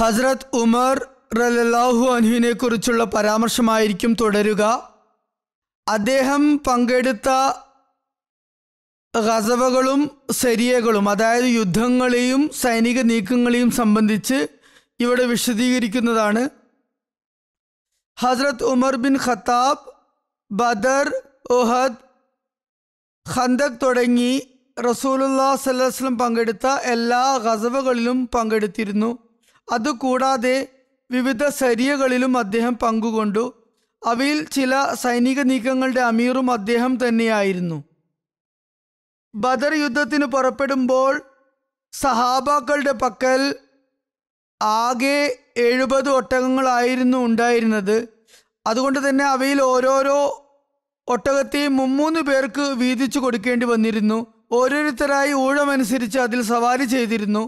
ഹസ്രത് ഉമർ റലാഹു അനുവിനെ കുറിച്ചുള്ള പരാമർശമായിരിക്കും തുടരുക അദ്ദേഹം പങ്കെടുത്ത ഗസവകളും സരിയകളും അതായത് യുദ്ധങ്ങളെയും സൈനിക നീക്കങ്ങളെയും സംബന്ധിച്ച് ഇവിടെ വിശദീകരിക്കുന്നതാണ് Hazrat Umar bin Khattab Badr Uhud Khandaq തുടങ്ങി റസൂലുല്ലാ സല്ലാസ്ലം പങ്കെടുത്ത എല്ലാ ഗസവകളിലും പങ്കെടുത്തിരുന്നു അതുകൂടാതെ വിവിധ സരിയകളിലും അദ്ദേഹം പങ്കുകൊണ്ടു അവയിൽ ചില സൈനിക നീക്കങ്ങളുടെ അമീറും അദ്ദേഹം തന്നെയായിരുന്നു ബദർ യുദ്ധത്തിന് പുറപ്പെടുമ്പോൾ സഹാബാക്കളുടെ പക്കൽ ആകെ എഴുപത് ഒട്ടകങ്ങളായിരുന്നു ഉണ്ടായിരുന്നത് അതുകൊണ്ട് തന്നെ അവയിൽ ഓരോരോ ഒട്ടകത്തെയും മുമ്മൂന്ന് പേർക്ക് വീതിച്ചു കൊടുക്കേണ്ടി വന്നിരുന്നു ഓരോരുത്തരായി ഊഴമനുസരിച്ച് അതിൽ സവാരി ചെയ്തിരുന്നു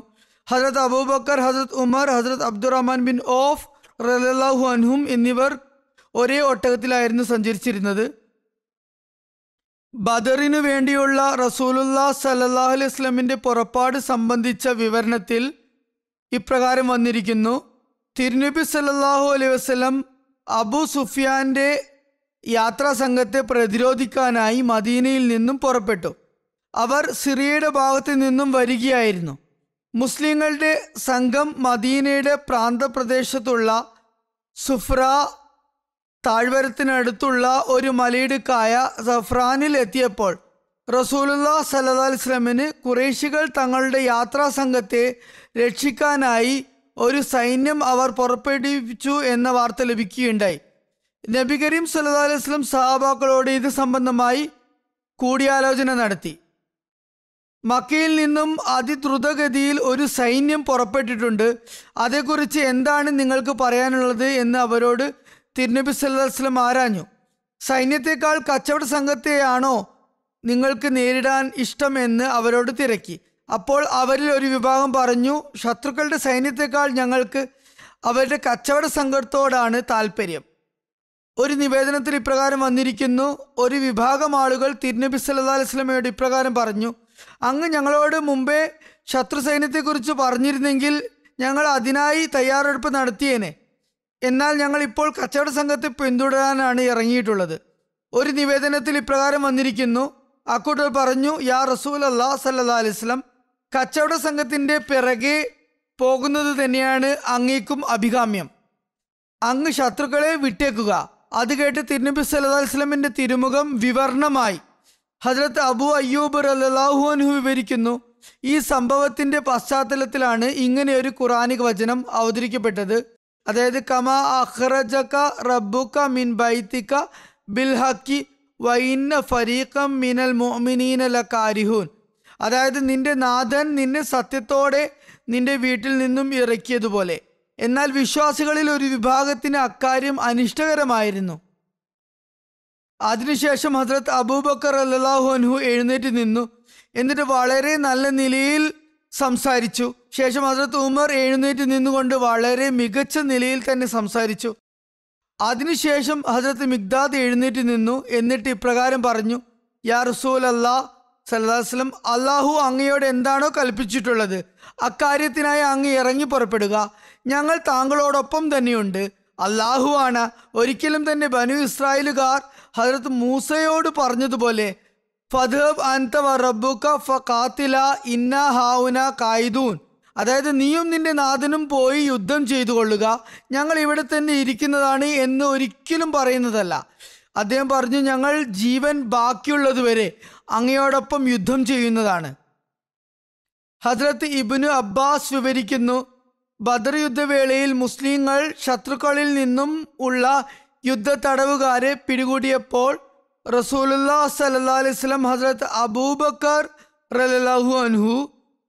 ഹസരത് അബൂബക്കർ ഹസരത് ഉമർ ഹസരത് അബ്ദുറഹ്മാൻ ബിൻ ഓഫ് റലാഹു അൻഹും എന്നിവർ ഒരേ ഒട്ടകത്തിലായിരുന്നു സഞ്ചരിച്ചിരുന്നത് ബദറിനു വേണ്ടിയുള്ള റസൂലുല്ലാ സലല്ലാഹു അലൈഹി വസ്ലമിൻ്റെ പുറപ്പാട് സംബന്ധിച്ച വിവരണത്തിൽ ഇപ്രകാരം വന്നിരിക്കുന്നു തിരുനബി സല്ലാഹു അലൈഹി വസ്ലം അബു സുഫിയാൻ്റെ യാത്രാ സംഘത്തെ പ്രതിരോധിക്കാനായി മദീനയിൽ നിന്നും പുറപ്പെട്ടു അവർ സിറിയയുടെ ഭാഗത്തു നിന്നും വരികയായിരുന്നു മുസ്ലിങ്ങളുടെ സംഘം മദീനയുടെ പ്രാന്തപ്രദേശത്തുള്ള സുഫ്ര താഴ്വരത്തിനടുത്തുള്ള ഒരു മലയിടുക്കായ സഫ്രാനിൽ എത്തിയപ്പോൾ റസൂലുല്ലാ സല്ലു വസ്ലമിന് കുറേശികൾ തങ്ങളുടെ യാത്രാ സംഘത്തെ രക്ഷിക്കാനായി ഒരു സൈന്യം അവർ പുറപ്പെടുവിച്ചു എന്ന വാർത്ത ലഭിക്കുകയുണ്ടായി നബി കരീം സല്ലു വസ്ലം സഹാബാക്കളോട് ഇത് സംബന്ധമായി കൂടിയാലോചന നടത്തി മക്കയിൽ നിന്നും അതിദ്രുതഗതിയിൽ ഒരു സൈന്യം പുറപ്പെട്ടിട്ടുണ്ട് അതേക്കുറിച്ച് എന്താണ് നിങ്ങൾക്ക് പറയാനുള്ളത് എന്ന് അവരോട് തിരുനബി സല്ലാസ്ലം ആരാഞ്ഞു സൈന്യത്തെക്കാൾ കച്ചവട സംഘത്തെയാണോ നിങ്ങൾക്ക് നേരിടാൻ ഇഷ്ടമെന്ന് അവരോട് തിരക്കി അപ്പോൾ അവരിൽ ഒരു വിഭാഗം പറഞ്ഞു ശത്രുക്കളുടെ സൈന്യത്തെക്കാൾ ഞങ്ങൾക്ക് അവരുടെ കച്ചവട സംഘത്തോടാണ് താല്പര്യം ഒരു നിവേദനത്തിൽ ഇപ്രകാരം വന്നിരിക്കുന്നു ഒരു വിഭാഗം ആളുകൾ തിരുനബി സല്ലാ അലൈസ്ലമയോട് ഇപ്രകാരം പറഞ്ഞു അങ്ങ് ഞങ്ങളോട് മുമ്പേ സൈന്യത്തെക്കുറിച്ച് പറഞ്ഞിരുന്നെങ്കിൽ ഞങ്ങൾ അതിനായി തയ്യാറെടുപ്പ് നടത്തിയേനെ എന്നാൽ ഞങ്ങൾ ഇപ്പോൾ കച്ചവട സംഘത്തെ പിന്തുടരാനാണ് ഇറങ്ങിയിട്ടുള്ളത് ഒരു നിവേദനത്തിൽ ഇപ്രകാരം വന്നിരിക്കുന്നു അക്കൂട്ടർ പറഞ്ഞു യാ റസൂൽ അള്ളാഹ് സല്ലാ അലിസ്ലം കച്ചവട സംഘത്തിൻ്റെ പിറകെ പോകുന്നത് തന്നെയാണ് അങ്ങേക്കും അഭികാമ്യം അങ്ങ് ശത്രുക്കളെ വിട്ടേക്കുക അത് കേട്ട് തിരുനബി സല്ലാ അലിസ്ലമിൻ്റെ തിരുമുഖം വിവർണമായി ഹജ്രത്ത് അബു അയ്യൂബ് റലാഹു അനു വിവരിക്കുന്നു ഈ സംഭവത്തിന്റെ പശ്ചാത്തലത്തിലാണ് ഇങ്ങനെ ഒരു ഖുറാനിക് വചനം അവതരിക്കപ്പെട്ടത് അതായത് കമാ അഹ്റജക റബ്ബുക മിൻ ബൈത്തിക ബിൽഹക്കി വൈന്ന ഫരീഖം മിനൽ മോമിനീനല കാരിഹൂൻ അതായത് നിന്റെ നാഥൻ നിന്നെ സത്യത്തോടെ നിന്റെ വീട്ടിൽ നിന്നും ഇറക്കിയതുപോലെ എന്നാൽ വിശ്വാസികളിൽ ഒരു വിഭാഗത്തിന് അക്കാര്യം അനിഷ്ടകരമായിരുന്നു അതിനുശേഷം ഹസ്രത്ത് അബൂബക്കർ അല്ലാഹു അൻഹു എഴുന്നേറ്റ് നിന്നു എന്നിട്ട് വളരെ നല്ല നിലയിൽ സംസാരിച്ചു ശേഷം ഹസ്രത്ത് ഉമർ എഴുന്നേറ്റ് നിന്നുകൊണ്ട് വളരെ മികച്ച നിലയിൽ തന്നെ സംസാരിച്ചു അതിനുശേഷം ഹസ്രത്ത് മിഗ്ദാദ് എഴുന്നേറ്റ് നിന്നു എന്നിട്ട് ഇപ്രകാരം പറഞ്ഞു യാ റസൂൽ അല്ലാ സല്ലാസ്ലം അള്ളാഹു അങ്ങയോട് എന്താണോ കൽപ്പിച്ചിട്ടുള്ളത് അക്കാര്യത്തിനായി അങ്ങ് ഇറങ്ങി പുറപ്പെടുക ഞങ്ങൾ താങ്കളോടൊപ്പം തന്നെയുണ്ട് ആണ് ഒരിക്കലും തന്നെ ബനു ഇസ്രായേലുകാർ ഹജരത്ത് മൂസയോട് പറഞ്ഞതുപോലെ ഫദ്ഹബ് അൻത വ ഫ കാത്തില ഇന്ന ഹാവുന കായിദൂൻ അതായത് നീയും നിന്റെ നാഥനും പോയി യുദ്ധം ചെയ്തു കൊള്ളുക ഞങ്ങൾ ഇവിടെ തന്നെ ഇരിക്കുന്നതാണ് എന്ന് ഒരിക്കലും പറയുന്നതല്ല അദ്ദേഹം പറഞ്ഞു ഞങ്ങൾ ജീവൻ ബാക്കിയുള്ളതുവരെ അങ്ങയോടൊപ്പം യുദ്ധം ചെയ്യുന്നതാണ് ഹജ്രത്ത് ഇബിനു അബ്ബാസ് വിവരിക്കുന്നു ബദർ യുദ്ധവേളയിൽ മുസ്ലിങ്ങൾ ശത്രുക്കളിൽ നിന്നും ഉള്ള യുദ്ധ തടവുകാരെ പിടികൂടിയപ്പോൾ റസൂലുല്ലാ സല്ലാ അലൈവലം ഹസ്രത്ത് അബൂബക്കർ റലാഹു അൻഹു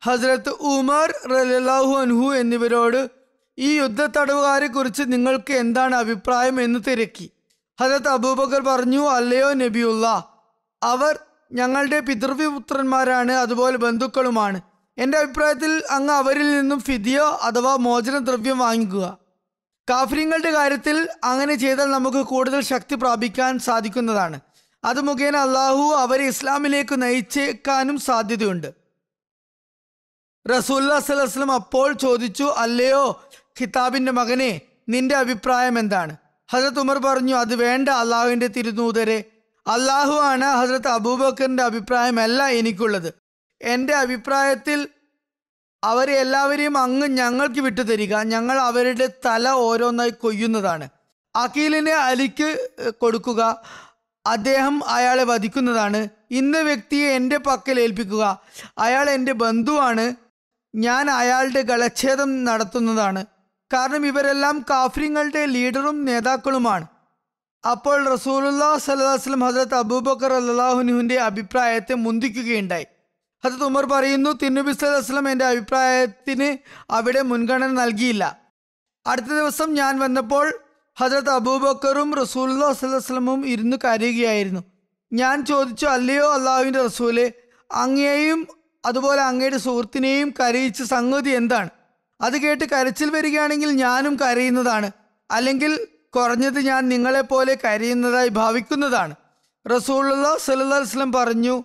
ഹസ്രത്ത് ഉമർ റലാഹു അൻഹു എന്നിവരോട് ഈ യുദ്ധ തടവുകാരെ കുറിച്ച് നിങ്ങൾക്ക് എന്താണ് അഭിപ്രായം എന്ന് തിരക്കി ഹജരത് അബൂബക്കർ പറഞ്ഞു അല്ലയോ നബിയുള്ള അവർ ഞങ്ങളുടെ പിതൃവിപുത്രന്മാരാണ് അതുപോലെ ബന്ധുക്കളുമാണ് എൻ്റെ അഭിപ്രായത്തിൽ അങ്ങ് അവരിൽ നിന്നും ഫിദിയോ അഥവാ മോചന ദ്രവ്യം വാങ്ങിക്കുക കാഫര്യങ്ങളുടെ കാര്യത്തിൽ അങ്ങനെ ചെയ്താൽ നമുക്ക് കൂടുതൽ ശക്തി പ്രാപിക്കാൻ സാധിക്കുന്നതാണ് അത് മുഖേന അള്ളാഹു അവരെ ഇസ്ലാമിലേക്ക് നയിച്ചേക്കാനും സാധ്യതയുണ്ട് റസൂല്ലാ സലഹ്സ്ലം അപ്പോൾ ചോദിച്ചു അല്ലയോ ഖിതാബിൻ്റെ മകനെ നിന്റെ അഭിപ്രായം എന്താണ് ഹസരത് ഉമർ പറഞ്ഞു അത് വേണ്ട അള്ളാഹുവിൻ്റെ തിരുനൂതരെ അള്ളാഹു ആണ് ഹസരത്ത് അബൂബക്കറിൻ്റെ അഭിപ്രായമല്ല എനിക്കുള്ളത് എൻ്റെ അഭിപ്രായത്തിൽ അവരെ എല്ലാവരെയും അങ്ങ് ഞങ്ങൾക്ക് വിട്ടുതരിക ഞങ്ങൾ അവരുടെ തല ഓരോന്നായി കൊയ്യുന്നതാണ് അഖീലിനെ അലിക്ക് കൊടുക്കുക അദ്ദേഹം അയാളെ വധിക്കുന്നതാണ് ഇന്ന വ്യക്തിയെ എൻ്റെ പക്കൽ ഏൽപ്പിക്കുക അയാൾ എൻ്റെ ബന്ധുവാണ് ഞാൻ അയാളുടെ ഗളച്ഛേദം നടത്തുന്നതാണ് കാരണം ഇവരെല്ലാം കാഫ്രിങ്ങളുടെ ലീഡറും നേതാക്കളുമാണ് അപ്പോൾ റസൂലുല്ലാ സല്ലാസ്ലം ഹസരത്ത് അബൂബക്കർ അള്ളാഹുനുവിൻ്റെ അഭിപ്രായത്തെ മുന്തിക്കുകയുണ്ടായി ഹജത് ഉമർ പറയുന്നു തിരുനബി അസ്ലം എൻ്റെ അഭിപ്രായത്തിന് അവിടെ മുൻഗണന നൽകിയില്ല അടുത്ത ദിവസം ഞാൻ വന്നപ്പോൾ ഹജരത് അബൂബക്കറും റസൂല്ലാ വസ്ലമും ഇരുന്ന് കരയുകയായിരുന്നു ഞാൻ ചോദിച്ചു അല്ലയോ അള്ളാഹുവിൻ്റെ റസൂലെ അങ്ങയെയും അതുപോലെ അങ്ങയുടെ സുഹൃത്തിനെയും കരയിച്ച സംഗതി എന്താണ് അത് കേട്ട് കരച്ചിൽ വരികയാണെങ്കിൽ ഞാനും കരയുന്നതാണ് അല്ലെങ്കിൽ കുറഞ്ഞത് ഞാൻ നിങ്ങളെപ്പോലെ കരയുന്നതായി ഭാവിക്കുന്നതാണ് റസൂലുള്ള സല്ലാ വസ്ലം പറഞ്ഞു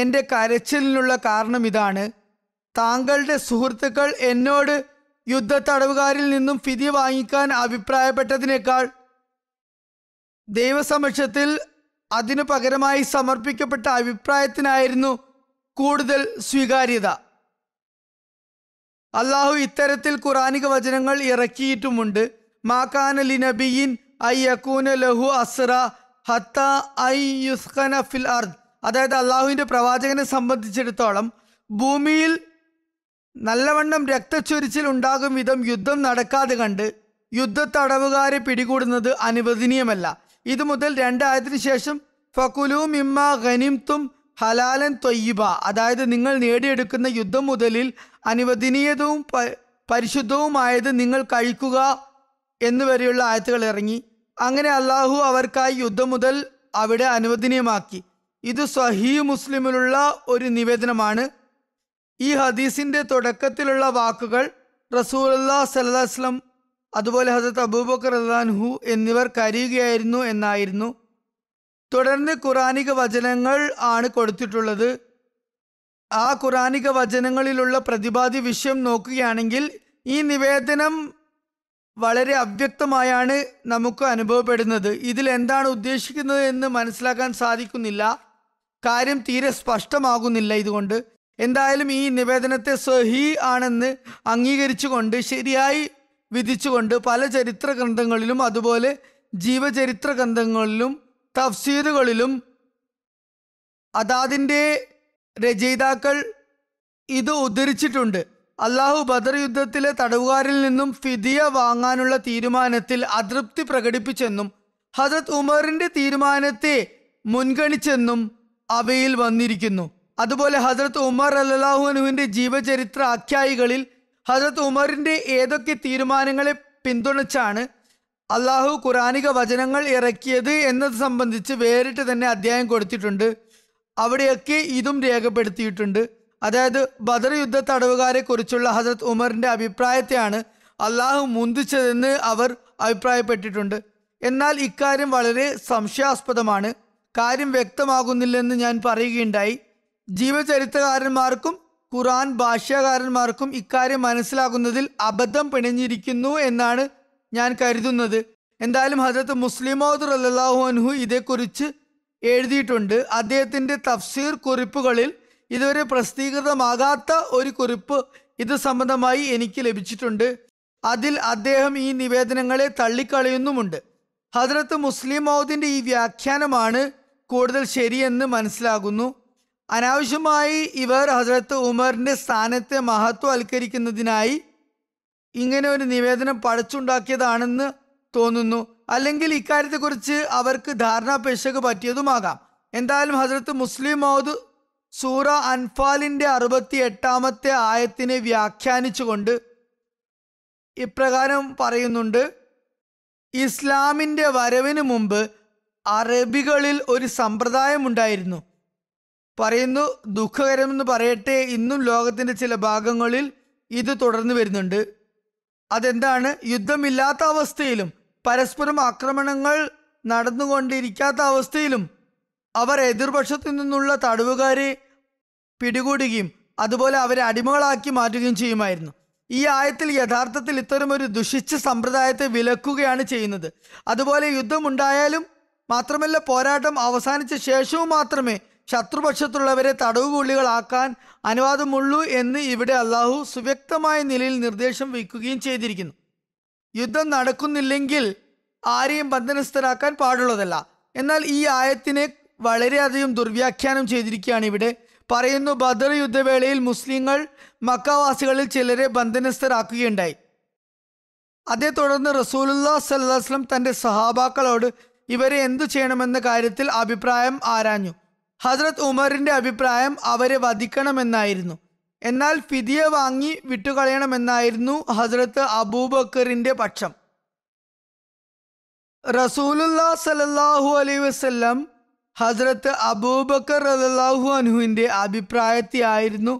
എൻ്റെ കരച്ചിലിനുള്ള കാരണം ഇതാണ് താങ്കളുടെ സുഹൃത്തുക്കൾ എന്നോട് യുദ്ധ തടവുകാരിൽ നിന്നും ഫിതി വാങ്ങിക്കാൻ അഭിപ്രായപ്പെട്ടതിനേക്കാൾ ദൈവസമക്ഷത്തിൽ അതിനു പകരമായി സമർപ്പിക്കപ്പെട്ട അഭിപ്രായത്തിനായിരുന്നു കൂടുതൽ സ്വീകാര്യത അള്ളാഹു ഇത്തരത്തിൽ ഖുറാനിക വചനങ്ങൾ ഇറക്കിയിട്ടുമുണ്ട് മാക്കാന നബിയിൻ ഐ യക്കൂന ലഹു അസ്ര ഹത്ത ഐ യുസ്ഖന ഫിൽ അർദ് അതായത് അള്ളാഹുവിൻ്റെ പ്രവാചകനെ സംബന്ധിച്ചിടത്തോളം ഭൂമിയിൽ നല്ലവണ്ണം രക്തച്ചൊരിച്ചിൽ ഉണ്ടാകും വിധം യുദ്ധം നടക്കാതെ കണ്ട് യുദ്ധ തടവുകാരെ പിടികൂടുന്നത് അനുവദനീയമല്ല ഇത് മുതൽ രണ്ടായതിനു ശേഷം ഫക്കുലു മിമ്മ ഖനിംതും ഹലാലൻ തൊയ്യബ അതായത് നിങ്ങൾ നേടിയെടുക്കുന്ന യുദ്ധം മുതലിൽ അനുവദനീയതവും പരിശുദ്ധവുമായത് നിങ്ങൾ കഴിക്കുക എന്നുവരെയുള്ള ആയത്തുകൾ ഇറങ്ങി അങ്ങനെ അള്ളാഹു അവർക്കായി യുദ്ധം മുതൽ അവിടെ അനുവദനീയമാക്കി ഇത് സഹീ മുസ്ലിമിലുള്ള ഒരു നിവേദനമാണ് ഈ ഹദീസിൻ്റെ തുടക്കത്തിലുള്ള വാക്കുകൾ അല്ലാ സല്ലാസ്ലം അതുപോലെ ഹസത്ത് അബൂബക്കർ അള്ളാൻഹു എന്നിവർ കരയുകയായിരുന്നു എന്നായിരുന്നു തുടർന്ന് ഖുറാനിക വചനങ്ങൾ ആണ് കൊടുത്തിട്ടുള്ളത് ആ ഖുറാനിക വചനങ്ങളിലുള്ള പ്രതിപാദ്യ വിഷയം നോക്കുകയാണെങ്കിൽ ഈ നിവേദനം വളരെ അവ്യക്തമായാണ് നമുക്ക് അനുഭവപ്പെടുന്നത് ഇതിൽ എന്താണ് ഉദ്ദേശിക്കുന്നത് എന്ന് മനസ്സിലാക്കാൻ സാധിക്കുന്നില്ല കാര്യം തീരെ സ്പഷ്ടമാകുന്നില്ല ഇതുകൊണ്ട് എന്തായാലും ഈ നിവേദനത്തെ സഹി ആണെന്ന് അംഗീകരിച്ചുകൊണ്ട് ശരിയായി വിധിച്ചുകൊണ്ട് പല ചരിത്ര ഗ്രന്ഥങ്ങളിലും അതുപോലെ ജീവചരിത്ര ഗ്രന്ഥങ്ങളിലും തഫ്സീറുകളിലും അതാതിൻ്റെ രചയിതാക്കൾ ഇത് ഉദ്ധരിച്ചിട്ടുണ്ട് അള്ളാഹു ബദർ യുദ്ധത്തിലെ തടവുകാരിൽ നിന്നും ഫിദിയ വാങ്ങാനുള്ള തീരുമാനത്തിൽ അതൃപ്തി പ്രകടിപ്പിച്ചെന്നും ഹജത് ഉമറിന്റെ തീരുമാനത്തെ മുൻഗണിച്ചെന്നും അവയിൽ വന്നിരിക്കുന്നു അതുപോലെ ഹസരത്ത് ഉമർ അല്ലാഹു ജീവചരിത്ര അഖ്യായികളിൽ ഹസരത്ത് ഉമറിൻ്റെ ഏതൊക്കെ തീരുമാനങ്ങളെ പിന്തുണച്ചാണ് അള്ളാഹു ഖുറാനിക വചനങ്ങൾ ഇറക്കിയത് എന്നത് സംബന്ധിച്ച് വേറിട്ട് തന്നെ അധ്യായം കൊടുത്തിട്ടുണ്ട് അവിടെയൊക്കെ ഇതും രേഖപ്പെടുത്തിയിട്ടുണ്ട് അതായത് ബദർ യുദ്ധ തടവുകാരെക്കുറിച്ചുള്ള ഹസരത് ഉമറിൻ്റെ അഭിപ്രായത്തെയാണ് അള്ളാഹു മുന്തിച്ചതെന്ന് അവർ അഭിപ്രായപ്പെട്ടിട്ടുണ്ട് എന്നാൽ ഇക്കാര്യം വളരെ സംശയാസ്പദമാണ് കാര്യം വ്യക്തമാകുന്നില്ലെന്ന് ഞാൻ പറയുകയുണ്ടായി ജീവചരിത്രകാരന്മാർക്കും ഖുറാൻ ഭാഷാകാരന്മാർക്കും ഇക്കാര്യം മനസ്സിലാകുന്നതിൽ അബദ്ധം പിണഞ്ഞിരിക്കുന്നു എന്നാണ് ഞാൻ കരുതുന്നത് എന്തായാലും ഹസരത്ത് മുസ്ലിമോദ് അല്ലാഹു അൻഹു ഇതേക്കുറിച്ച് എഴുതിയിട്ടുണ്ട് അദ്ദേഹത്തിൻ്റെ തഫ്സീർ കുറിപ്പുകളിൽ ഇതുവരെ പ്രസിദ്ധീകൃതമാകാത്ത ഒരു കുറിപ്പ് ഇത് സംബന്ധമായി എനിക്ക് ലഭിച്ചിട്ടുണ്ട് അതിൽ അദ്ദേഹം ഈ നിവേദനങ്ങളെ തള്ളിക്കളയുന്നുമുണ്ട് ഹജ്രത്ത് മുസ്ലിം മൗദിൻ്റെ ഈ വ്യാഖ്യാനമാണ് കൂടുതൽ ശരിയെന്ന് മനസ്സിലാകുന്നു അനാവശ്യമായി ഇവർ ഹസ്രത്ത് ഉമറിൻ്റെ സ്ഥാനത്തെ മഹത്വവൽക്കരിക്കുന്നതിനായി ഇങ്ങനെ ഒരു നിവേദനം പഠിച്ചുണ്ടാക്കിയതാണെന്ന് തോന്നുന്നു അല്ലെങ്കിൽ ഇക്കാര്യത്തെക്കുറിച്ച് അവർക്ക് ധാരണാപേക്ഷക്ക് പറ്റിയതുമാകാം എന്തായാലും ഹസ്രത്ത് മുസ്ലിം മൗദ് സൂറ അൻഫാലിൻ്റെ അറുപത്തി എട്ടാമത്തെ ആയത്തിനെ വ്യാഖ്യാനിച്ചുകൊണ്ട് ഇപ്രകാരം പറയുന്നുണ്ട് ഇസ്ലാമിൻ്റെ വരവിന് മുമ്പ് അറബികളിൽ ഒരു സമ്പ്രദായമുണ്ടായിരുന്നു പറയുന്നു ദുഃഖകരമെന്ന് പറയട്ടെ ഇന്നും ലോകത്തിൻ്റെ ചില ഭാഗങ്ങളിൽ ഇത് തുടർന്നു വരുന്നുണ്ട് അതെന്താണ് യുദ്ധമില്ലാത്ത അവസ്ഥയിലും പരസ്പരം ആക്രമണങ്ങൾ നടന്നുകൊണ്ടിരിക്കാത്ത അവസ്ഥയിലും അവർ എതിർപക്ഷത്തു നിന്നുള്ള തടവുകാരെ പിടികൂടുകയും അതുപോലെ അവരെ അടിമകളാക്കി മാറ്റുകയും ചെയ്യുമായിരുന്നു ഈ ആയത്തിൽ യഥാർത്ഥത്തിൽ ഇത്തരമൊരു ദുഷിച്ച സമ്പ്രദായത്തെ വിലക്കുകയാണ് ചെയ്യുന്നത് അതുപോലെ യുദ്ധമുണ്ടായാലും മാത്രമല്ല പോരാട്ടം അവസാനിച്ച ശേഷവും മാത്രമേ ശത്രുപക്ഷത്തുള്ളവരെ തടവുപുള്ളികളാക്കാൻ അനുവാദമുള്ളൂ എന്ന് ഇവിടെ അള്ളാഹു സുവ്യക്തമായ നിലയിൽ നിർദ്ദേശം വയ്ക്കുകയും ചെയ്തിരിക്കുന്നു യുദ്ധം നടക്കുന്നില്ലെങ്കിൽ ആരെയും ബന്ധനസ്ഥരാക്കാൻ പാടുള്ളതല്ല എന്നാൽ ഈ ആയത്തിനെ വളരെയധികം ദുർവ്യാഖ്യാനം ചെയ്തിരിക്കുകയാണ് ഇവിടെ പറയുന്നു ബദർ യുദ്ധവേളയിൽ മുസ്ലിങ്ങൾ മക്കാവാസികളിൽ ചിലരെ ബന്ധനസ്ഥരാക്കുകയുണ്ടായി അതേ തുടർന്ന് റസൂലുല്ലാ സല്ലാസ്ലം തൻ്റെ സഹാബാക്കളോട് ഇവരെ എന്തു ചെയ്യണമെന്ന കാര്യത്തിൽ അഭിപ്രായം ആരാഞ്ഞു ഹസ്രത് ഉമറിന്റെ അഭിപ്രായം അവരെ വധിക്കണമെന്നായിരുന്നു എന്നാൽ ഫിദിയ വാങ്ങി വിട്ടുകളയണമെന്നായിരുന്നു ഹസ്രത്ത് അബൂബക്കറിന്റെ പക്ഷം റസൂലുല്ലാ സലല്ലാഹു അലൈ വസ്ല്ലം ഹസ്രത്ത് അബൂബക്കർ അലല്ലാഹു അഭിപ്രായത്തെ അഭിപ്രായത്തെയായിരുന്നു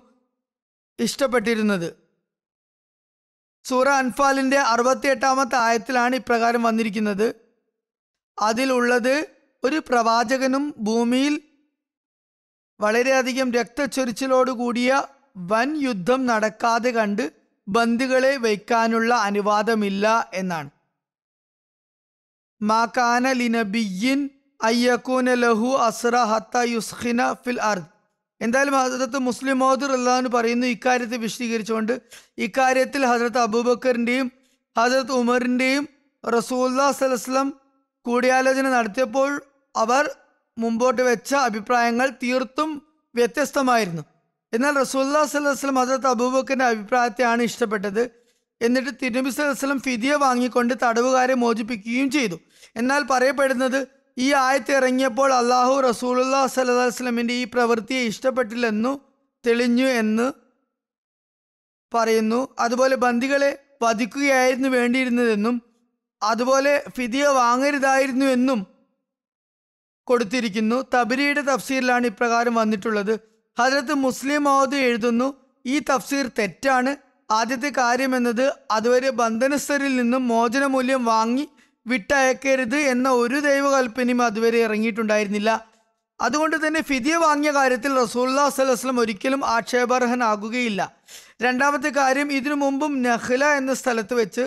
ഇഷ്ടപ്പെട്ടിരുന്നത് സൂറ അൻഫാലിന്റെ അറുപത്തി എട്ടാമത്തെ ആയത്തിലാണ് ഇപ്രകാരം വന്നിരിക്കുന്നത് അതിലുള്ളത് ഒരു പ്രവാചകനും ഭൂമിയിൽ വളരെയധികം രക്തച്ചൊരിച്ചിലോടുകൂടിയ വൻ യുദ്ധം നടക്കാതെ കണ്ട് ബന്ധുക്കളെ വയ്ക്കാനുള്ള അനുവാദമില്ല എന്നാണ് മാക്കാന ലിനബിയിൻ അയ്യക്കൂന ലഹു അസ്ര ഹത്ത യുസ്ഖിന ഫിൽ അർദ് എന്തായാലും ഹസരത്ത് മുസ്ലിം മോദർ അള്ളഹാന്ന് പറയുന്നു ഇക്കാര്യത്തെ വിശദീകരിച്ചുകൊണ്ട് ഇക്കാര്യത്തിൽ ഹസരത്ത് അബൂബക്കറിൻ്റെയും ഹസരത്ത് ഉമറിൻ്റെയും റസൂല്ലാ സലസ്ലം കൂടിയാലോചന നടത്തിയപ്പോൾ അവർ മുമ്പോട്ട് വെച്ച അഭിപ്രായങ്ങൾ തീർത്തും വ്യത്യസ്തമായിരുന്നു എന്നാൽ റസൂല്ലാ സല്ലാസ്ലം ഹസരത്ത് അബൂബക്കറിൻ്റെ അഭിപ്രായത്തെയാണ് ഇഷ്ടപ്പെട്ടത് എന്നിട്ട് തിരുനബി സല്ലാസ്ലം ഫിദിയ വാങ്ങിക്കൊണ്ട് തടവുകാരെ മോചിപ്പിക്കുകയും ചെയ്തു എന്നാൽ പറയപ്പെടുന്നത് ഈ ആയത്ത് ഇറങ്ങിയപ്പോൾ അള്ളാഹു റസൂലുല്ലാ സല്ലാസ്ലമിൻ്റെ ഈ പ്രവൃത്തിയെ ഇഷ്ടപ്പെട്ടില്ലെന്നു തെളിഞ്ഞു എന്ന് പറയുന്നു അതുപോലെ ബന്ദികളെ വധിക്കുകയായിരുന്നു വേണ്ടിയിരുന്നതെന്നും അതുപോലെ ഫിദിയ വാങ്ങരുതായിരുന്നു എന്നും കൊടുത്തിരിക്കുന്നു തബരിയുടെ തഫ്സീറിലാണ് ഇപ്രകാരം വന്നിട്ടുള്ളത് ഹജരത്ത് മുസ്ലിം മഹോദ് എഴുതുന്നു ഈ തഫ്സീർ തെറ്റാണ് ആദ്യത്തെ കാര്യം എന്നത് അതുവരെ ബന്ധനസ്ഥരിൽ നിന്നും മോചനമൂല്യം വാങ്ങി വിട്ടയക്കരുത് എന്ന ഒരു ദൈവകൽപ്പനയും അതുവരെ ഇറങ്ങിയിട്ടുണ്ടായിരുന്നില്ല അതുകൊണ്ട് തന്നെ ഫിദിയ വാങ്ങിയ കാര്യത്തിൽ റസൂല്ലാ സലഹ്സ്ലം ഒരിക്കലും ആക്ഷേപാർഹനാകുകയില്ല രണ്ടാമത്തെ കാര്യം ഇതിനു മുമ്പും നഹ്ല എന്ന സ്ഥലത്ത് വെച്ച്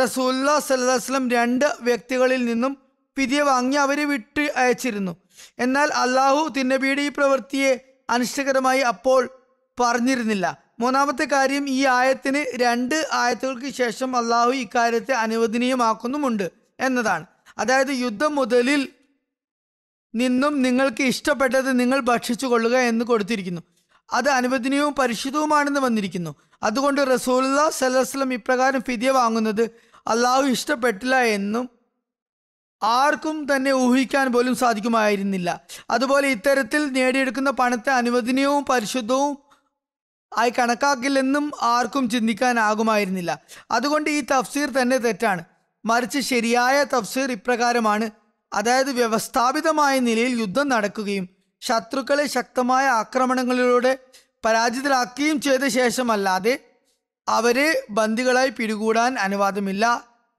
റസൂല്ലാ സല്ലാസ്ലം രണ്ട് വ്യക്തികളിൽ നിന്നും പിതിയെ വാങ്ങി അവരെ വിട്ട് അയച്ചിരുന്നു എന്നാൽ അള്ളാഹു തിന്നബിയുടെ ഈ പ്രവൃത്തിയെ അനിഷ്ടകരമായി അപ്പോൾ പറഞ്ഞിരുന്നില്ല മൂന്നാമത്തെ കാര്യം ഈ ആയത്തിന് രണ്ട് ആയത്തുകൾക്ക് ശേഷം അള്ളാഹു ഇക്കാര്യത്തെ അനുവദനീയമാക്കുന്നുമുണ്ട് എന്നതാണ് അതായത് യുദ്ധം മുതലിൽ നിന്നും നിങ്ങൾക്ക് ഇഷ്ടപ്പെട്ടത് നിങ്ങൾ ഭക്ഷിച്ചു കൊള്ളുക എന്ന് കൊടുത്തിരിക്കുന്നു അത് അനുവദനീയവും പരിശുദ്ധവുമാണെന്ന് വന്നിരിക്കുന്നു അതുകൊണ്ട് റസൂല്ലാ സലഹ്സ്ലം ഇപ്രകാരം ഫിദിയ വാങ്ങുന്നത് അള്ളാഹു ഇഷ്ടപ്പെട്ടില്ല എന്നും ആർക്കും തന്നെ ഊഹിക്കാൻ പോലും സാധിക്കുമായിരുന്നില്ല അതുപോലെ ഇത്തരത്തിൽ നേടിയെടുക്കുന്ന പണത്തെ അനുവദനീയവും പരിശുദ്ധവും ആയി കണക്കാക്കില്ലെന്നും ആർക്കും ചിന്തിക്കാനാകുമായിരുന്നില്ല അതുകൊണ്ട് ഈ തഫ്സീർ തന്നെ തെറ്റാണ് മറിച്ച് ശരിയായ തഫ്സീർ ഇപ്രകാരമാണ് അതായത് വ്യവസ്ഥാപിതമായ നിലയിൽ യുദ്ധം നടക്കുകയും ശത്രുക്കളെ ശക്തമായ ആക്രമണങ്ങളിലൂടെ പരാജിതരാക്കുകയും ചെയ്ത ശേഷമല്ലാതെ അവരെ ബന്ദികളായി പിടികൂടാൻ അനുവാദമില്ല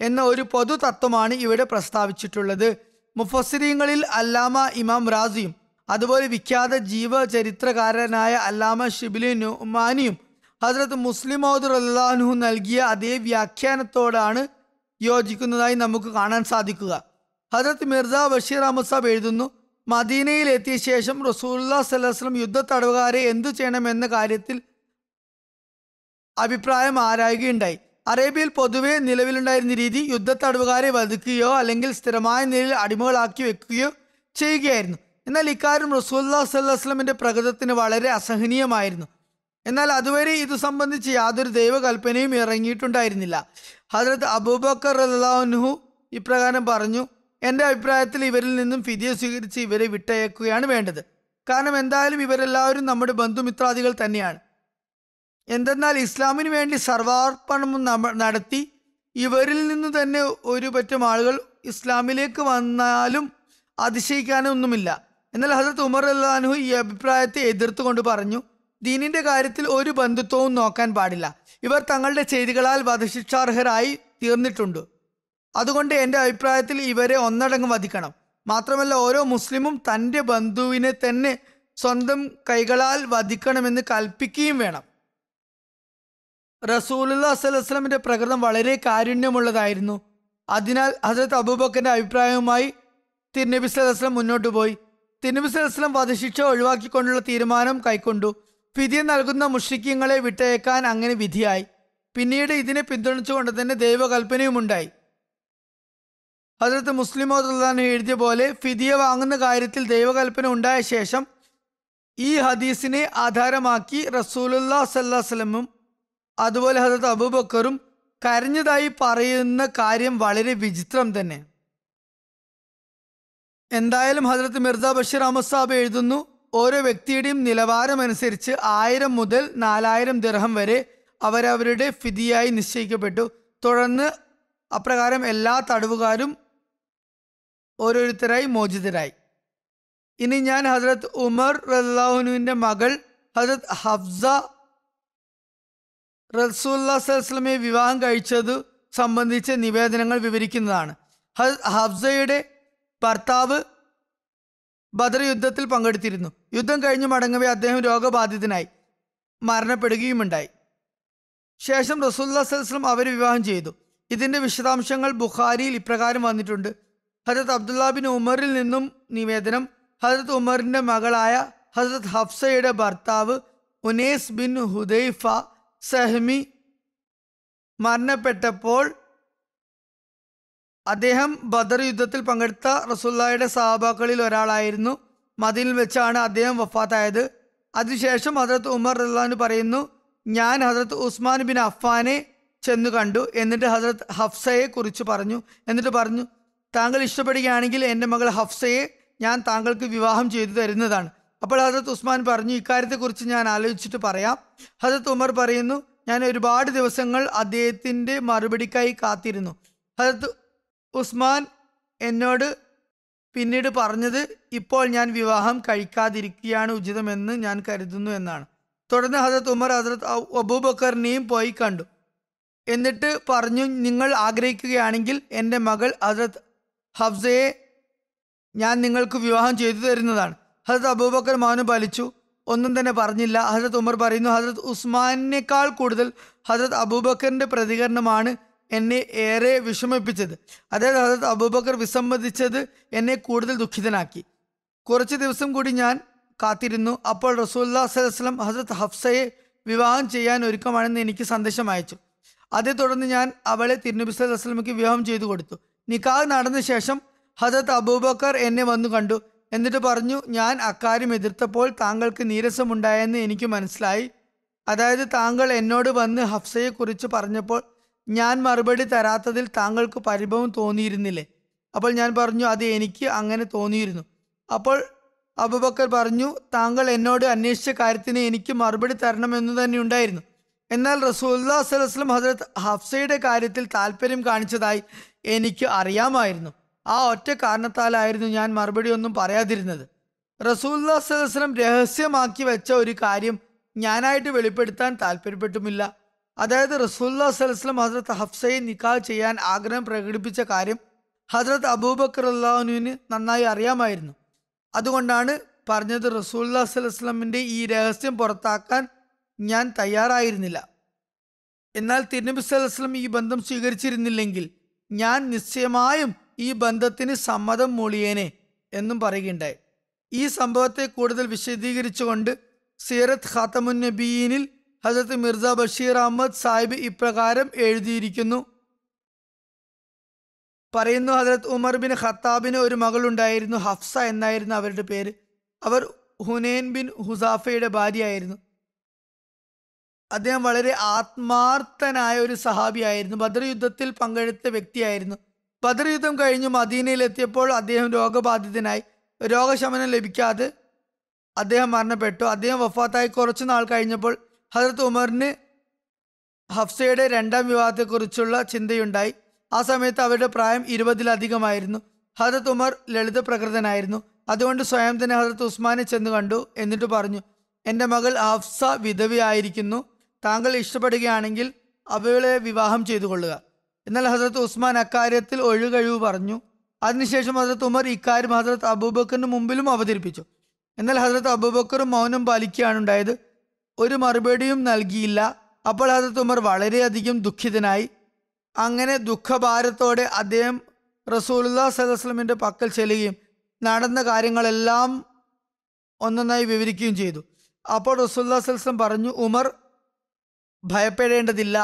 എന്ന ഒരു പൊതു തത്വമാണ് ഇവിടെ പ്രസ്താവിച്ചിട്ടുള്ളത് മുഫസ്സിരീങ്ങളിൽ അല്ലാമ ഇമാം റാസിയും അതുപോലെ വിഖ്യാത ജീവചരിത്രകാരനായ അല്ലാമ ഷിബിലി നുമാനിയും ഹസ്രത്ത് മുസ്ലിം ഔദുറല്ലാഹു നൽകിയ അതേ വ്യാഖ്യാനത്തോടാണ് യോജിക്കുന്നതായി നമുക്ക് കാണാൻ സാധിക്കുക ഹസ്രത്ത് മിർജ ബഷീർ അഹമ്മദ് സാബ് എഴുതുന്നു മദീനയിൽ എത്തിയ ശേഷം റസൂല്ലാ സല്ലാസ്ലം യുദ്ധ തടവുകാരെ എന്തു ചെയ്യണമെന്ന കാര്യത്തിൽ അഭിപ്രായം ആരായുകയുണ്ടായി അറേബ്യയിൽ പൊതുവെ നിലവിലുണ്ടായിരുന്ന രീതി യുദ്ധ തടവുകാരെ വധിക്കുകയോ അല്ലെങ്കിൽ സ്ഥിരമായ നിലയിൽ അടിമകളാക്കി വെക്കുകയോ ചെയ്യുകയായിരുന്നു എന്നാൽ ഇക്കാര്യം റസൂല്ലാ സല്ലാസ്ലമിൻ്റെ പ്രകൃതത്തിന് വളരെ അസഹനീയമായിരുന്നു എന്നാൽ അതുവരെ ഇത് സംബന്ധിച്ച് യാതൊരു ദൈവകൽപ്പനയും ഇറങ്ങിയിട്ടുണ്ടായിരുന്നില്ല ഹജരത് അബൂബക്കർ അള്ളാഹുനഹു ഇപ്രകാരം പറഞ്ഞു എൻ്റെ അഭിപ്രായത്തിൽ ഇവരിൽ നിന്നും ഫിദിയ സ്വീകരിച്ച് ഇവരെ വിട്ടയക്കുകയാണ് വേണ്ടത് കാരണം എന്തായാലും ഇവരെല്ലാവരും നമ്മുടെ ബന്ധുമിത്രാദികൾ തന്നെയാണ് എന്തെന്നാൽ ഇസ്ലാമിന് വേണ്ടി സർവാർപ്പണം നടത്തി ഇവരിൽ നിന്ന് തന്നെ ഒരു പറ്റം ആളുകൾ ഇസ്ലാമിലേക്ക് വന്നാലും അതിശയിക്കാനൊന്നുമില്ല എന്നാൽ ഹസരത്ത് ഉമർ അല്ലാനു ഈ അഭിപ്രായത്തെ എതിർത്തുകൊണ്ട് പറഞ്ഞു ദീനിന്റെ കാര്യത്തിൽ ഒരു ബന്ധുത്വവും നോക്കാൻ പാടില്ല ഇവർ തങ്ങളുടെ ചെയ്തികളാൽ വധശിക്ഷാർഹരായി തീർന്നിട്ടുണ്ട് അതുകൊണ്ട് എൻ്റെ അഭിപ്രായത്തിൽ ഇവരെ ഒന്നടങ്കം വധിക്കണം മാത്രമല്ല ഓരോ മുസ്ലിമും തൻ്റെ ബന്ധുവിനെ തന്നെ സ്വന്തം കൈകളാൽ വധിക്കണമെന്ന് കൽപ്പിക്കുകയും വേണം റസൂലുല്ലാ അസലസ്ലമിൻ്റെ പ്രകൃതം വളരെ കാരുണ്യമുള്ളതായിരുന്നു അതിനാൽ ഹസരത്ത് അബൂബക്കറിൻ്റെ അഭിപ്രായവുമായി തിരുനബി സലഹ്സ്ലം മുന്നോട്ട് പോയി തിരുനബി സലഹ്സ്ലം വധശിക്ഷ ഒഴിവാക്കിക്കൊണ്ടുള്ള തീരുമാനം കൈക്കൊണ്ടു ഫിതിയ നൽകുന്ന മുഷിക്കങ്ങളെ വിട്ടയക്കാൻ അങ്ങനെ വിധിയായി പിന്നീട് ഇതിനെ പിന്തുണച്ചുകൊണ്ട് തന്നെ ദൈവകൽപ്പനയുമുണ്ടായി ഹസരത്ത് മുസ്ലിമോ തുല്ലാനു എഴുതിയ പോലെ ഫിദിയ വാങ്ങുന്ന കാര്യത്തിൽ ദൈവകൽപ്പന ഉണ്ടായ ശേഷം ഈ ഹദീസിനെ ആധാരമാക്കി റസൂലുല്ലാ സല്ലാസ്ലമും അതുപോലെ ഹസരത്ത് അബൂബക്കറും കരഞ്ഞതായി പറയുന്ന കാര്യം വളരെ വിചിത്രം തന്നെ എന്തായാലും ഹസരത്ത് മിർജ ബഷീർ അഹമ്മദ് സാബ് എഴുതുന്നു ഓരോ വ്യക്തിയുടെയും നിലവാരമനുസരിച്ച് ആയിരം മുതൽ നാലായിരം ദിർഹം വരെ അവരവരുടെ ഫിതിയായി നിശ്ചയിക്കപ്പെട്ടു തുടർന്ന് അപ്രകാരം എല്ലാ തടവുകാരും ഓരോരുത്തരായി മോചിതരായി ഇനി ഞാൻ ഹസ്രത്ത് ഉമർ റല്ലാഹുനുവിൻ്റെ മകൾ ഹസ്രത്ത് ഹഫ്സ റസൂല്ലാ വിവാഹം കഴിച്ചത് സംബന്ധിച്ച നിവേദനങ്ങൾ വിവരിക്കുന്നതാണ് ഹഫ്സയുടെ ഭർത്താവ് ബദർ യുദ്ധത്തിൽ പങ്കെടുത്തിരുന്നു യുദ്ധം കഴിഞ്ഞു മടങ്ങവേ അദ്ദേഹം രോഗബാധിതനായി മരണപ്പെടുകയുമുണ്ടായി ശേഷം റസൂല്ലാ സലം അവരെ വിവാഹം ചെയ്തു ഇതിൻ്റെ വിശദാംശങ്ങൾ ബുഖാരിയിൽ ഇപ്രകാരം വന്നിട്ടുണ്ട് ഹജരത് അബ്ദുല്ല ബിൻ ഉമറിൽ നിന്നും നിവേദനം ഹജരത് ഉമറിന്റെ മകളായ ഹജരത് ഹഫ്സയുടെ ഭർത്താവ് ഉനേസ് ബിൻ ഹുദൈഫ സഹ്മി മരണപ്പെട്ടപ്പോൾ അദ്ദേഹം ബദർ യുദ്ധത്തിൽ പങ്കെടുത്ത റസുല്ലായുടെ സഹാബാക്കളിൽ ഒരാളായിരുന്നു മതിൽ വെച്ചാണ് അദ്ദേഹം വഫാത്തായത് അതിനുശേഷം ഹസരത്ത് ഉമർ റഹ്ലാൻ പറയുന്നു ഞാൻ ഹസരത്ത് ഉസ്മാൻ ബിൻ അഫ്ഫാനെ ചെന്നു കണ്ടു എന്നിട്ട് ഹസരത്ത് ഹഫ്സയെ കുറിച്ച് പറഞ്ഞു എന്നിട്ട് പറഞ്ഞു താങ്കൾ ഇഷ്ടപ്പെടുകയാണെങ്കിൽ എൻ്റെ മകൾ ഹഫ്സയെ ഞാൻ താങ്കൾക്ക് വിവാഹം ചെയ്തു തരുന്നതാണ് അപ്പോൾ ഹസരത്ത് ഉസ്മാൻ പറഞ്ഞു ഇക്കാര്യത്തെക്കുറിച്ച് ഞാൻ ആലോചിച്ചിട്ട് പറയാം ഹസരത്ത് ഉമർ പറയുന്നു ഞാൻ ഒരുപാട് ദിവസങ്ങൾ അദ്ദേഹത്തിൻ്റെ മറുപടിക്കായി കാത്തിരുന്നു ഹസരത്ത് ഉസ്മാൻ എന്നോട് പിന്നീട് പറഞ്ഞത് ഇപ്പോൾ ഞാൻ വിവാഹം കഴിക്കാതിരിക്കുകയാണ് ഉചിതമെന്ന് ഞാൻ കരുതുന്നു എന്നാണ് തുടർന്ന് ഹസരത്ത് ഉമർ ഹസരത്ത് അബൂബക്കറിനെയും പോയി കണ്ടു എന്നിട്ട് പറഞ്ഞു നിങ്ങൾ ആഗ്രഹിക്കുകയാണെങ്കിൽ എൻ്റെ മകൾ ഹസരത്ത് ഹഫ്സയെ ഞാൻ നിങ്ങൾക്ക് വിവാഹം ചെയ്തു തരുന്നതാണ് ഹസരത് അബൂബക്കർ മൗനം പാലിച്ചു ഒന്നും തന്നെ പറഞ്ഞില്ല ഹസരത് ഉമർ പറയുന്നു ഹസരത് ഉസ്മാനേക്കാൾ കൂടുതൽ ഹസരത് അബൂബക്കറിൻ്റെ പ്രതികരണമാണ് എന്നെ ഏറെ വിഷമിപ്പിച്ചത് അതായത് ഹസരത് അബൂബക്കർ വിസമ്മതിച്ചത് എന്നെ കൂടുതൽ ദുഃഖിതനാക്കി കുറച്ച് ദിവസം കൂടി ഞാൻ കാത്തിരുന്നു അപ്പോൾ റസൂല്ലാ സലഹ്സ്ലം ഹസരത് ഹഫ്സയെ വിവാഹം ചെയ്യാൻ ഒരുക്കമാണെന്ന് എനിക്ക് സന്ദേശം അയച്ചു അതേ തുടർന്ന് ഞാൻ അവളെ തിരുനബി സലഹ്സ്ലമയ്ക്ക് വിവാഹം ചെയ്തു കൊടുത്തു നിക്കാഹ് നടന്ന ശേഷം ഹജത് അബൂബക്കർ എന്നെ വന്നു കണ്ടു എന്നിട്ട് പറഞ്ഞു ഞാൻ അക്കാര്യം എതിർത്തപ്പോൾ താങ്കൾക്ക് നീരസമുണ്ടായെന്ന് എനിക്ക് മനസ്സിലായി അതായത് താങ്കൾ എന്നോട് വന്ന് ഹഫ്സയെക്കുറിച്ച് പറഞ്ഞപ്പോൾ ഞാൻ മറുപടി തരാത്തതിൽ താങ്കൾക്ക് പരിഭവം തോന്നിയിരുന്നില്ലേ അപ്പോൾ ഞാൻ പറഞ്ഞു അത് എനിക്ക് അങ്ങനെ തോന്നിയിരുന്നു അപ്പോൾ അബുബക്കർ പറഞ്ഞു താങ്കൾ എന്നോട് അന്വേഷിച്ച കാര്യത്തിന് എനിക്ക് മറുപടി തരണമെന്ന് തന്നെ ഉണ്ടായിരുന്നു എന്നാൽ റസൂല്ലാ വസ്ലം ഹസരത്ത് ഹഫ്സയുടെ കാര്യത്തിൽ താല്പര്യം കാണിച്ചതായി എനിക്ക് അറിയാമായിരുന്നു ആ ഒറ്റ കാരണത്താലായിരുന്നു ഞാൻ മറുപടി ഒന്നും പറയാതിരുന്നത് റസൂല്ലാ വസ്ലം രഹസ്യമാക്കി വെച്ച ഒരു കാര്യം ഞാനായിട്ട് വെളിപ്പെടുത്താൻ താല്പര്യപ്പെട്ടുമില്ല അതായത് റസൂല്ലാ വസ്ലം ഹസരത്ത് ഹഫ്സയെ നിക്കാഹ് ചെയ്യാൻ ആഗ്രഹം പ്രകടിപ്പിച്ച കാര്യം ഹസരത്ത് അബൂബക്കർ അള്ളാഹുനുവിന് നന്നായി അറിയാമായിരുന്നു അതുകൊണ്ടാണ് പറഞ്ഞത് റസൂല്ലാ വസ്ലമിൻ്റെ ഈ രഹസ്യം പുറത്താക്കാൻ ഞാൻ തയ്യാറായിരുന്നില്ല എന്നാൽ തിരുനബി സലഹ്സ്ലം ഈ ബന്ധം സ്വീകരിച്ചിരുന്നില്ലെങ്കിൽ ഞാൻ നിശ്ചയമായും ഈ ബന്ധത്തിന് സമ്മതം മൂളിയേനെ എന്നും പറയുകയുണ്ടായി ഈ സംഭവത്തെ കൂടുതൽ വിശദീകരിച്ചുകൊണ്ട് സീറത്ത് ഖാത്തമുൻ നബീനിൽ ഹസത്ത് മിർസ ബഷീർ അഹമ്മദ് സാഹിബ് ഇപ്രകാരം എഴുതിയിരിക്കുന്നു പറയുന്നു ഹജരത് ഉമർ ബിൻ ഖത്താബിന് ഒരു മകളുണ്ടായിരുന്നു ഹഫ്സ എന്നായിരുന്നു അവരുടെ പേര് അവർ ഹുനൈൻ ബിൻ ഹുസാഫയുടെ ഭാര്യയായിരുന്നു അദ്ദേഹം വളരെ ആത്മാർത്ഥനായ ഒരു സഹാബിയായിരുന്നു ബദർ യുദ്ധത്തിൽ പങ്കെടുത്ത വ്യക്തിയായിരുന്നു ബദർ യുദ്ധം കഴിഞ്ഞ് എത്തിയപ്പോൾ അദ്ദേഹം രോഗബാധിതനായി രോഗശമനം ലഭിക്കാതെ അദ്ദേഹം മരണപ്പെട്ടു അദ്ദേഹം വഫാത്തായി കുറച്ച് നാൾ കഴിഞ്ഞപ്പോൾ ഹജറത്ത് ഉമറിന് ഹഫ്സയുടെ രണ്ടാം വിവാഹത്തെക്കുറിച്ചുള്ള ചിന്തയുണ്ടായി ആ സമയത്ത് അവരുടെ പ്രായം ഇരുപതിലധികമായിരുന്നു ഹജറത്ത് ഉമർ ലളിത പ്രകൃതനായിരുന്നു അതുകൊണ്ട് സ്വയം തന്നെ ഹജറത്ത് ഉസ്മാനെ ചെന്ന് കണ്ടു എന്നിട്ട് പറഞ്ഞു എൻ്റെ മകൾ ഹഫ്സ വിധവയായിരിക്കുന്നു താങ്കൾ ഇഷ്ടപ്പെടുകയാണെങ്കിൽ അവളെ വിവാഹം ചെയ്തു കൊള്ളുക എന്നാൽ ഹസരത്ത് ഉസ്മാൻ അക്കാര്യത്തിൽ ഒഴുകഴിവ് പറഞ്ഞു അതിനുശേഷം ഹസരത്ത് ഉമർ ഇക്കാര്യം ഹസരത്ത് അബൂബക്കറിന് മുമ്പിലും അവതരിപ്പിച്ചു എന്നാൽ ഹസരത്ത് അബൂബക്കറും മൗനം പാലിക്കുകയാണുണ്ടായത് ഒരു മറുപടിയും നൽകിയില്ല അപ്പോൾ ഹസരത്ത് ഉമർ വളരെയധികം ദുഃഖിതനായി അങ്ങനെ ദുഃഖഭാരത്തോടെ അദ്ദേഹം റസൂലുല്ലാ സലഹ്സ്ലമിൻ്റെ പക്കൽ ചെല്ലുകയും നടന്ന കാര്യങ്ങളെല്ലാം ഒന്നൊന്നായി വിവരിക്കുകയും ചെയ്തു അപ്പോൾ റസൂല്ലാ സലഹ്സ്ലം പറഞ്ഞു ഉമർ ഭയപ്പെടേണ്ടതില്ല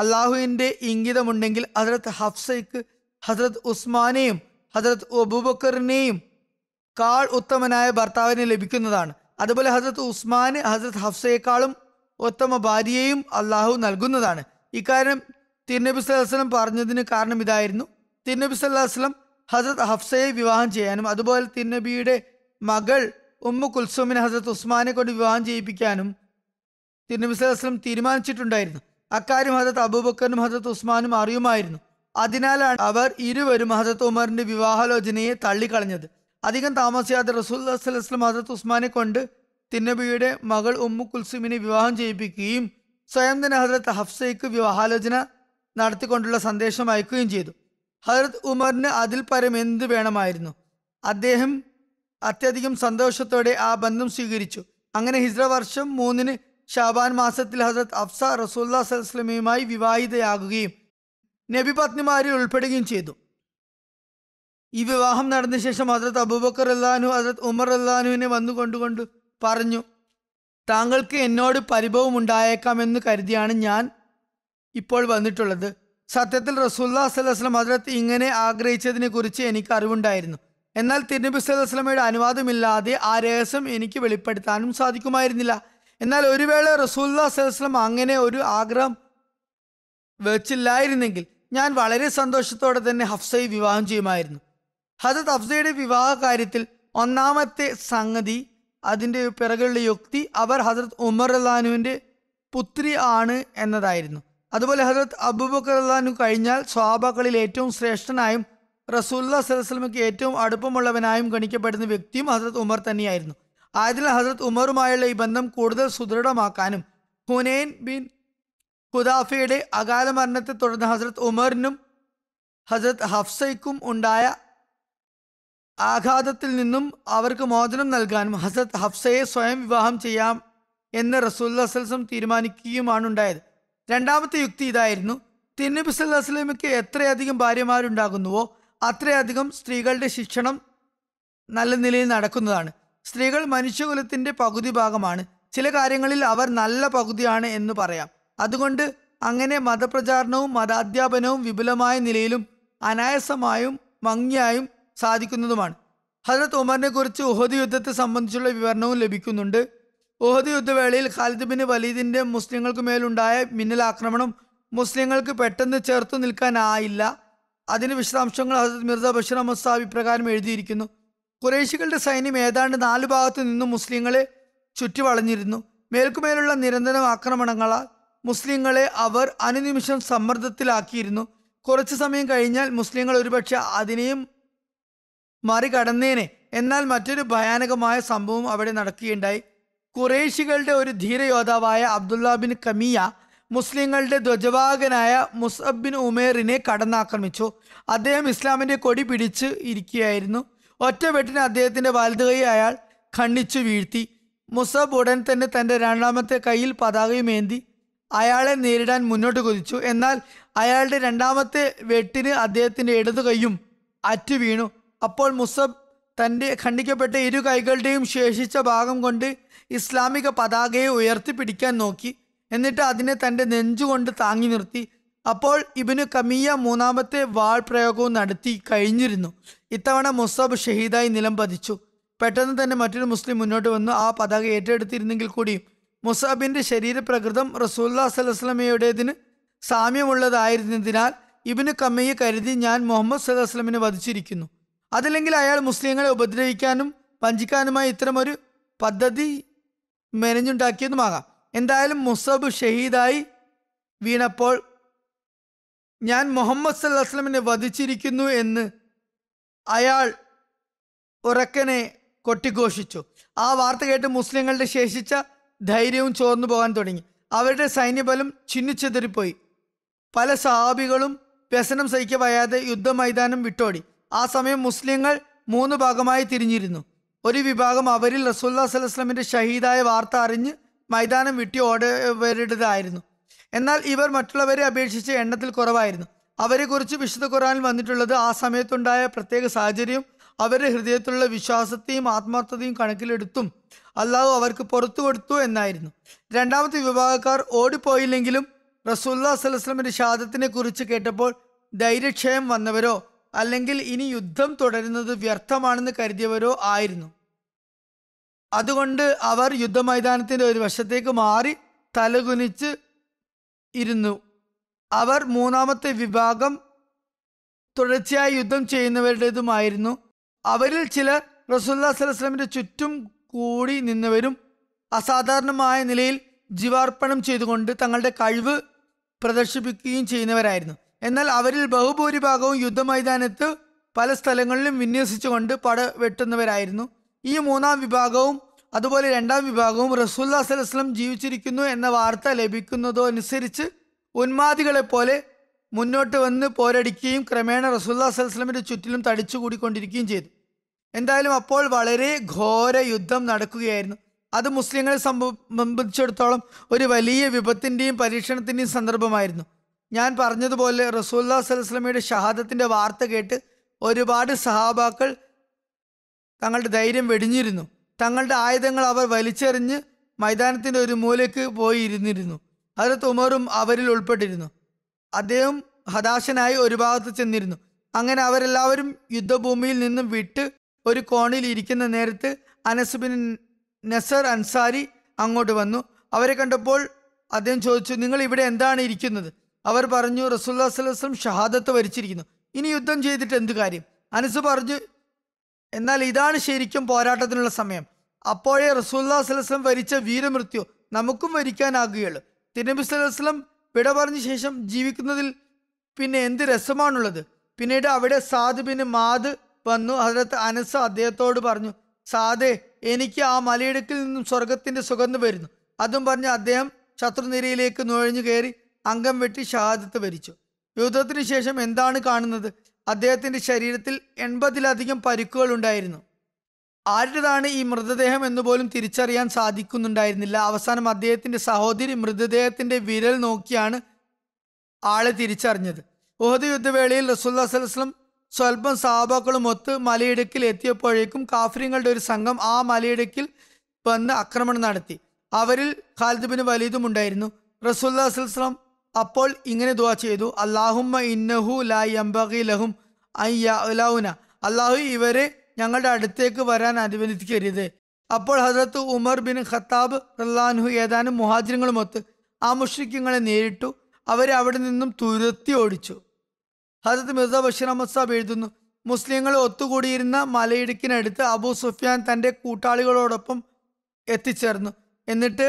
അള്ളാഹുവിൻ്റെ ഇംഗിതമുണ്ടെങ്കിൽ ഹജ്രത് ഹഫ്സയ്ക്ക് ഹജ്രത് ഉസ്മാനെയും ഹജ്രത് അബൂബക്കറിനെയും കാൾ ഉത്തമനായ ഭർത്താവിനെ ലഭിക്കുന്നതാണ് അതുപോലെ ഹജ്രത് ഉസ്മാന് ഹജ്രത് ഹഫ്സയെക്കാളും ഉത്തമ ഭാര്യയെയും അള്ളാഹു നൽകുന്നതാണ് ഇക്കാര്യം തിരുനബി സല്ലാസ്ലം പറഞ്ഞതിന് കാരണം ഇതായിരുന്നു തിരുനബി സല്ലാസ്ലം ഹസരത് ഹഫ്സയെ വിവാഹം ചെയ്യാനും അതുപോലെ തിരുനബിയുടെ മകൾ ഉമ്മു കുൽസുമിനെ ഹസരത് ഉസ്മാനെ കൊണ്ട് വിവാഹം ചെയ്യിപ്പിക്കാനും തിരുനബിസ്ലം തീരുമാനിച്ചിട്ടുണ്ടായിരുന്നു അക്കാര്യം ഹജത് അബൂബക്കറിനും ഹജത് ഉസ്മാനും അറിയുമായിരുന്നു അതിനാലാണ് അവർ ഇരുവരും ഹജത് ഉമറിന്റെ വിവാഹാലോചനയെ തള്ളിക്കളഞ്ഞത് അധികം താമസിയാതെ റസൂൽ അസ്ലം ഹജത് ഉസ്മാനെ കൊണ്ട് തിന്നബിയുടെ മകൾ ഉമ്മു കുൽസുമിനെ വിവാഹം ചെയ്യിപ്പിക്കുകയും സ്വയം തന്നെ ഹജരത്ത് ഹഫ്സയ്ക്ക് വിവാഹാലോചന നടത്തിക്കൊണ്ടുള്ള സന്ദേശം അയക്കുകയും ചെയ്തു ഹജരത് ഉമറിന് അതിൽ പരം എന്ത് വേണമായിരുന്നു അദ്ദേഹം അത്യധികം സന്തോഷത്തോടെ ആ ബന്ധം സ്വീകരിച്ചു അങ്ങനെ ഹിജ്ര വർഷം മൂന്നിന് ഷാബാൻ മാസത്തിൽ ഹസരത് അഫ്സ റസൂല്ലാ സലസ്ലമിയുമായി വിവാഹിതയാകുകയും നബി പത്നിമാരിൽ ഉൾപ്പെടുകയും ചെയ്തു ഈ വിവാഹം നടന്ന ശേഷം ഹസരത് അബൂബക്കർ അല്ലാനു ഹസരത് ഉമർ അല്ലാനുവിനെ വന്നു കൊണ്ടുകൊണ്ട് പറഞ്ഞു താങ്കൾക്ക് എന്നോട് പരിഭവം ഉണ്ടായേക്കാം എന്ന് കരുതിയാണ് ഞാൻ ഇപ്പോൾ വന്നിട്ടുള്ളത് സത്യത്തിൽ റസൂല്ലാ സലഹ്സ്ലം ഹസരത്ത് ഇങ്ങനെ ആഗ്രഹിച്ചതിനെ കുറിച്ച് എനിക്ക് അറിവുണ്ടായിരുന്നു എന്നാൽ തിരുനബി സലഹ്സ്ലമയുടെ അനുവാദമില്ലാതെ ആ രഹസ്യം എനിക്ക് വെളിപ്പെടുത്താനും സാധിക്കുമായിരുന്നില്ല എന്നാൽ ഒരു വേള റസൂല്ലാ സലഹ്സ്ലം അങ്ങനെ ഒരു ആഗ്രഹം വെച്ചില്ലായിരുന്നെങ്കിൽ ഞാൻ വളരെ സന്തോഷത്തോടെ തന്നെ ഹഫ്സയെ വിവാഹം ചെയ്യുമായിരുന്നു ഹസത്ത് ഹഫ്സയുടെ വിവാഹ കാര്യത്തിൽ ഒന്നാമത്തെ സംഗതി അതിൻ്റെ പിറകുള്ള യുക്തി അവർ ഹസരത് ഉമർ അള്ളഹാനുവിൻ്റെ പുത്രി ആണ് എന്നതായിരുന്നു അതുപോലെ ഹസരത് അബൂബക്കർ അള്ളഹാനു കഴിഞ്ഞാൽ സ്വാബാക്കളിൽ ഏറ്റവും ശ്രേഷ്ഠനായും റസൂല്ലാ സലഹ്സ്ലമയ്ക്ക് ഏറ്റവും അടുപ്പമുള്ളവനായും ഗണിക്കപ്പെടുന്ന വ്യക്തിയും ഹസരത് ഉമർ തന്നെയായിരുന്നു ആദിൽ ഹസ്രത് ഉമറുമായുള്ള ഈ ബന്ധം കൂടുതൽ സുദൃഢമാക്കാനും ഹുനൈൻ ബിൻ ഖുദാഫയുടെ അകാല മരണത്തെ തുടർന്ന് ഹസ്രത് ഉമറിനും ഹസ്രത് ഹഫ്സയ്ക്കും ഉണ്ടായ ആഘാതത്തിൽ നിന്നും അവർക്ക് മോചനം നൽകാനും ഹസ്രത് ഹഫ്സയെ സ്വയം വിവാഹം ചെയ്യാം എന്ന് റസൂല്ലാ തീരുമാനിക്കുകയുമാണ് ഉണ്ടായത് രണ്ടാമത്തെ യുക്തി ഇതായിരുന്നു തിന്നബി സല്ലാസ്ലമിക്ക് എത്രയധികം ഭാര്യമാരുണ്ടാകുന്നുവോ അത്രയധികം സ്ത്രീകളുടെ ശിക്ഷണം നല്ല നിലയിൽ നടക്കുന്നതാണ് സ്ത്രീകൾ മനുഷ്യകുലത്തിന്റെ പകുതി ഭാഗമാണ് ചില കാര്യങ്ങളിൽ അവർ നല്ല പകുതിയാണ് എന്ന് പറയാം അതുകൊണ്ട് അങ്ങനെ മതപ്രചാരണവും മതാധ്യാപനവും വിപുലമായ നിലയിലും അനായാസമായും ഭംഗിയായും സാധിക്കുന്നതുമാണ് ഹജറത് ഉമറിനെ കുറിച്ച് ഉഹദ് യുദ്ധത്തെ സംബന്ധിച്ചുള്ള വിവരണവും ലഭിക്കുന്നുണ്ട് ഉഹദ് യുദ്ധവേളയിൽ ഖാലിദ് ബിൻ വലീദിന്റെ മുസ്ലിങ്ങൾക്ക് മേലുണ്ടായ മിന്നലാക്രമണം മുസ്ലിങ്ങൾക്ക് പെട്ടെന്ന് ചേർത്തു നിൽക്കാനായില്ല അതിന് വിശദാംശങ്ങൾ ഹസരത് മിർജ ബഷീർ അഹമ്മദ് സാബ് ഇപ്രകാരം എഴുതിയിരിക്കുന്നു കുറേശികളുടെ സൈന്യം ഏതാണ്ട് നാല് ഭാഗത്തു നിന്നും മുസ്ലിങ്ങളെ ചുറ്റിവളഞ്ഞിരുന്നു മേൽക്കുമേലുള്ള നിരന്തരം ആക്രമണങ്ങളാൽ മുസ്ലിങ്ങളെ അവർ അനുനിമിഷം സമ്മർദ്ദത്തിലാക്കിയിരുന്നു കുറച്ചു സമയം കഴിഞ്ഞാൽ മുസ്ലിങ്ങൾ ഒരുപക്ഷെ അതിനെയും മറികടന്നേനെ എന്നാൽ മറ്റൊരു ഭയാനകമായ സംഭവം അവിടെ നടക്കുകയുണ്ടായി കുറേശികളുടെ ഒരു ധീരയോദ്ധാവായ അബ്ദുല്ല ബിൻ കമിയ മുസ്ലിങ്ങളുടെ ധ്വജവാഹകനായ ബിൻ ഉമേറിനെ കടന്നാക്രമിച്ചു അദ്ദേഹം ഇസ്ലാമിൻ്റെ കൊടി പിടിച്ച് ഇരിക്കുകയായിരുന്നു ഒറ്റ വെട്ടിന് അദ്ദേഹത്തിൻ്റെ വലതുകൈ അയാൾ ഖണ്ണിച്ചു വീഴ്ത്തി മുസബ് ഉടൻ തന്നെ തൻ്റെ രണ്ടാമത്തെ കൈയിൽ പതാകയുമേന്തി അയാളെ നേരിടാൻ മുന്നോട്ട് കൊതിച്ചു എന്നാൽ അയാളുടെ രണ്ടാമത്തെ വെട്ടിന് അദ്ദേഹത്തിൻ്റെ ഇടതു കൈയും അറ്റു വീണു അപ്പോൾ മുസബ് തൻ്റെ ഖണ്ഡിക്കപ്പെട്ട ഇരു കൈകളുടെയും ശേഷിച്ച ഭാഗം കൊണ്ട് ഇസ്ലാമിക പതാകയെ ഉയർത്തിപ്പിടിക്കാൻ നോക്കി എന്നിട്ട് അതിനെ തൻ്റെ നെഞ്ചുകൊണ്ട് താങ്ങി നിർത്തി അപ്പോൾ ഇബിനു കമിയ മൂന്നാമത്തെ വാൾ പ്രയോഗവും നടത്തി കഴിഞ്ഞിരുന്നു ഇത്തവണ മുസബ് ഷഹീദായി നിലം പതിച്ചു പെട്ടെന്ന് തന്നെ മറ്റൊരു മുസ്ലിം മുന്നോട്ട് വന്നു ആ പതാക ഏറ്റെടുത്തിരുന്നെങ്കിൽ കൂടിയും മുസാബിൻ്റെ ശരീരപ്രകൃതം റസൂല്ലാ സലഹ്സ്ലമയുടേതിന് സാമ്യമുള്ളതായിരുന്നതിനാൽ ഇബിന് കമ്മയെ കരുതി ഞാൻ മുഹമ്മദ് സലഹ്സ്ലമിനെ വധിച്ചിരിക്കുന്നു അതല്ലെങ്കിൽ അയാൾ മുസ്ലിങ്ങളെ ഉപദ്രവിക്കാനും വഞ്ചിക്കാനുമായി ഇത്തരമൊരു പദ്ധതി മെനഞ്ഞുണ്ടാക്കിയതുമാകാം എന്തായാലും മുസബ് ഷഹീദായി വീണപ്പോൾ ഞാൻ മുഹമ്മദ് സല്ലാസ്ലമിനെ വധിച്ചിരിക്കുന്നു എന്ന് അയാൾ ഉറക്കനെ കൊട്ടിഘോഷിച്ചു ആ വാർത്ത കേട്ട് മുസ്ലിങ്ങളുടെ ശേഷിച്ച ധൈര്യവും ചോർന്നു പോകാൻ തുടങ്ങി അവരുടെ സൈന്യബലം ചിന്നിച്ചെതിരിപ്പോയി പല സഹാബികളും വ്യസനം വയ്യാതെ യുദ്ധമൈതാനം വിട്ടോടി ആ സമയം മുസ്ലിങ്ങൾ മൂന്ന് ഭാഗമായി തിരിഞ്ഞിരുന്നു ഒരു വിഭാഗം അവരിൽ റസൂല്ലാ സ്വലസ്ലമിൻ്റെ ഷഹീദായ വാർത്ത അറിഞ്ഞ് മൈതാനം വിട്ടി ഓടവരുടേതായിരുന്നു എന്നാൽ ഇവർ മറ്റുള്ളവരെ അപേക്ഷിച്ച് എണ്ണത്തിൽ കുറവായിരുന്നു അവരെക്കുറിച്ച് വിശുദ്ധ ഖുറാനിൽ വന്നിട്ടുള്ളത് ആ സമയത്തുണ്ടായ പ്രത്യേക സാഹചര്യം അവരുടെ ഹൃദയത്തിലുള്ള വിശ്വാസത്തെയും ആത്മാർത്ഥതയും കണക്കിലെടുത്തും അല്ലാതെ അവർക്ക് പുറത്തു കൊടുത്തു എന്നായിരുന്നു രണ്ടാമത്തെ വിഭാഗക്കാർ ഓടിപ്പോയില്ലെങ്കിലും റസൂല്ലാ സലഹ്സ്ലമിൻ്റെ ഷാദത്തിനെ കുറിച്ച് കേട്ടപ്പോൾ ധൈര്യക്ഷയം വന്നവരോ അല്ലെങ്കിൽ ഇനി യുദ്ധം തുടരുന്നത് വ്യർത്ഥമാണെന്ന് കരുതിയവരോ ആയിരുന്നു അതുകൊണ്ട് അവർ യുദ്ധമൈതാനത്തിന്റെ ഒരു വശത്തേക്ക് മാറി തലകുനിച്ച് ഇരുന്നു അവർ മൂന്നാമത്തെ വിഭാഗം തുടർച്ചയായി യുദ്ധം ചെയ്യുന്നവരുടേതുമായിരുന്നു അവരിൽ ചിലർ റസൂല്ലാ സ്വലസ്ലമിൻ്റെ ചുറ്റും കൂടി നിന്നവരും അസാധാരണമായ നിലയിൽ ജീവാർപ്പണം ചെയ്തുകൊണ്ട് തങ്ങളുടെ കഴിവ് പ്രദർശിപ്പിക്കുകയും ചെയ്യുന്നവരായിരുന്നു എന്നാൽ അവരിൽ ബഹുഭൂരിഭാഗവും യുദ്ധമൈതാനത്ത് പല സ്ഥലങ്ങളിലും വിന്യസിച്ചുകൊണ്ട് പട വെട്ടുന്നവരായിരുന്നു ഈ മൂന്നാം വിഭാഗവും അതുപോലെ രണ്ടാം വിഭാഗവും റസൂല്ലാ സ്വലം ജീവിച്ചിരിക്കുന്നു എന്ന വാർത്ത ലഭിക്കുന്നതോ അനുസരിച്ച് ഉന്മാദികളെപ്പോലെ മുന്നോട്ട് വന്ന് പോരടിക്കുകയും ക്രമേണ റസൂല്ലാ സ്വലമിൻ്റെ ചുറ്റിലും തടിച്ചുകൂടിക്കൊണ്ടിരിക്കുകയും ചെയ്തു എന്തായാലും അപ്പോൾ വളരെ ഘോര യുദ്ധം നടക്കുകയായിരുന്നു അത് മുസ്ലിങ്ങളെ സംബന്ധിച്ചിടത്തോളം ഒരു വലിയ വിപത്തിൻ്റെയും പരീക്ഷണത്തിൻ്റെയും സന്ദർഭമായിരുന്നു ഞാൻ പറഞ്ഞതുപോലെ റസൂല്ലാ സ്വലമിയുടെ ഷഹാദത്തിൻ്റെ വാർത്ത കേട്ട് ഒരുപാട് സഹാബാക്കൾ തങ്ങളുടെ ധൈര്യം വെടിഞ്ഞിരുന്നു തങ്ങളുടെ ആയുധങ്ങൾ അവർ വലിച്ചെറിഞ്ഞ് മൈതാനത്തിൻ്റെ ഒരു മൂലയ്ക്ക് പോയി ഇരുന്നിരുന്നു ഹജരത്ത് തുമറും അവരിൽ ഉൾപ്പെട്ടിരുന്നു അദ്ദേഹം ഹതാശനായി ഒരു ഭാഗത്ത് ചെന്നിരുന്നു അങ്ങനെ അവരെല്ലാവരും യുദ്ധഭൂമിയിൽ നിന്നും വിട്ട് ഒരു കോണിൽ ഇരിക്കുന്ന നേരത്ത് അനസുബിൻ നസർ അൻസാരി അങ്ങോട്ട് വന്നു അവരെ കണ്ടപ്പോൾ അദ്ദേഹം ചോദിച്ചു നിങ്ങൾ ഇവിടെ എന്താണ് ഇരിക്കുന്നത് അവർ പറഞ്ഞു റസൂല്ലാ സ്വലം ഷഹാദത്ത് വരിച്ചിരിക്കുന്നു ഇനി യുദ്ധം ചെയ്തിട്ട് എന്തു കാര്യം അനസ് പറഞ്ഞു എന്നാൽ ഇതാണ് ശരിക്കും പോരാട്ടത്തിനുള്ള സമയം അപ്പോഴേ റസൂല്ലാ സലസ്ലം വരിച്ച വീരമൃത്യു നമുക്കും വരിക്കാനാകുകയുള്ളൂ തിരുനബി സലസ്ലം വിട പറഞ്ഞ ശേഷം ജീവിക്കുന്നതിൽ പിന്നെ എന്ത് രസമാണുള്ളത് പിന്നീട് അവിടെ സാദ് പിന്നെ മാത് വന്നു അതിനകത്ത് അനസ് അദ്ദേഹത്തോട് പറഞ്ഞു സാദേ എനിക്ക് ആ മലയിടുക്കിൽ നിന്നും സ്വർഗത്തിന്റെ സുഗന്ധം വരുന്നു അതും പറഞ്ഞ് അദ്ദേഹം ശത്രുനിരയിലേക്ക് നുഴഞ്ഞു കയറി അംഗം വെട്ടി ഷഹാദത്ത് വരിച്ചു യുദ്ധത്തിനു ശേഷം എന്താണ് കാണുന്നത് അദ്ദേഹത്തിന്റെ ശരീരത്തിൽ എൺപതിലധികം പരുക്കുകൾ ഉണ്ടായിരുന്നു ആരുടേതാണ് ഈ മൃതദേഹം എന്ന് പോലും തിരിച്ചറിയാൻ സാധിക്കുന്നുണ്ടായിരുന്നില്ല അവസാനം അദ്ദേഹത്തിന്റെ സഹോദരി മൃതദേഹത്തിന്റെ വിരൽ നോക്കിയാണ് ആളെ തിരിച്ചറിഞ്ഞത് ഓഹദ് യുദ്ധവേളയിൽ റസൂല്ലാ സ്വലം സ്വല്പം സഹാബാക്കളും ഒത്ത് മലയിടുക്കിൽ എത്തിയപ്പോഴേക്കും കാഫര്യങ്ങളുടെ ഒരു സംഘം ആ മലയിടുക്കിൽ വന്ന് ആക്രമണം നടത്തി അവരിൽ ഖാലിദ് വലിയതും വലീദും ഉണ്ടായിരുന്നു റസൂല്ലാ സ്വലം അപ്പോൾ ഇങ്ങനെ ദുവാ ചെയ്തു അള്ളാഹുമ്മ ഇന്നഹു ലാ എംബി ലഹും ഐ അള്ളാഹു ഇവരെ ഞങ്ങളുടെ അടുത്തേക്ക് വരാൻ അനുവദിക്കരുത് അപ്പോൾ ഹസരത്ത് ഉമർ ബിൻ ഖത്താബ് റല്ലാൻഹു ഏതാനും മുഹാജിനങ്ങളുമൊത്ത് ആ മുഷ്രിഖ്യങ്ങളെ നേരിട്ടു അവരെ അവിടെ നിന്നും തുരത്തി ഓടിച്ചു ഹസരത്ത് മിർസ ബഷീർ അഹമ്മദ് സാബ് എഴുതുന്നു മുസ്ലിങ്ങൾ ഒത്തുകൂടിയിരുന്ന മലയിടുക്കിനടുത്ത് അബൂ സുഫിയാൻ തൻ്റെ കൂട്ടാളികളോടൊപ്പം എത്തിച്ചേർന്നു എന്നിട്ട്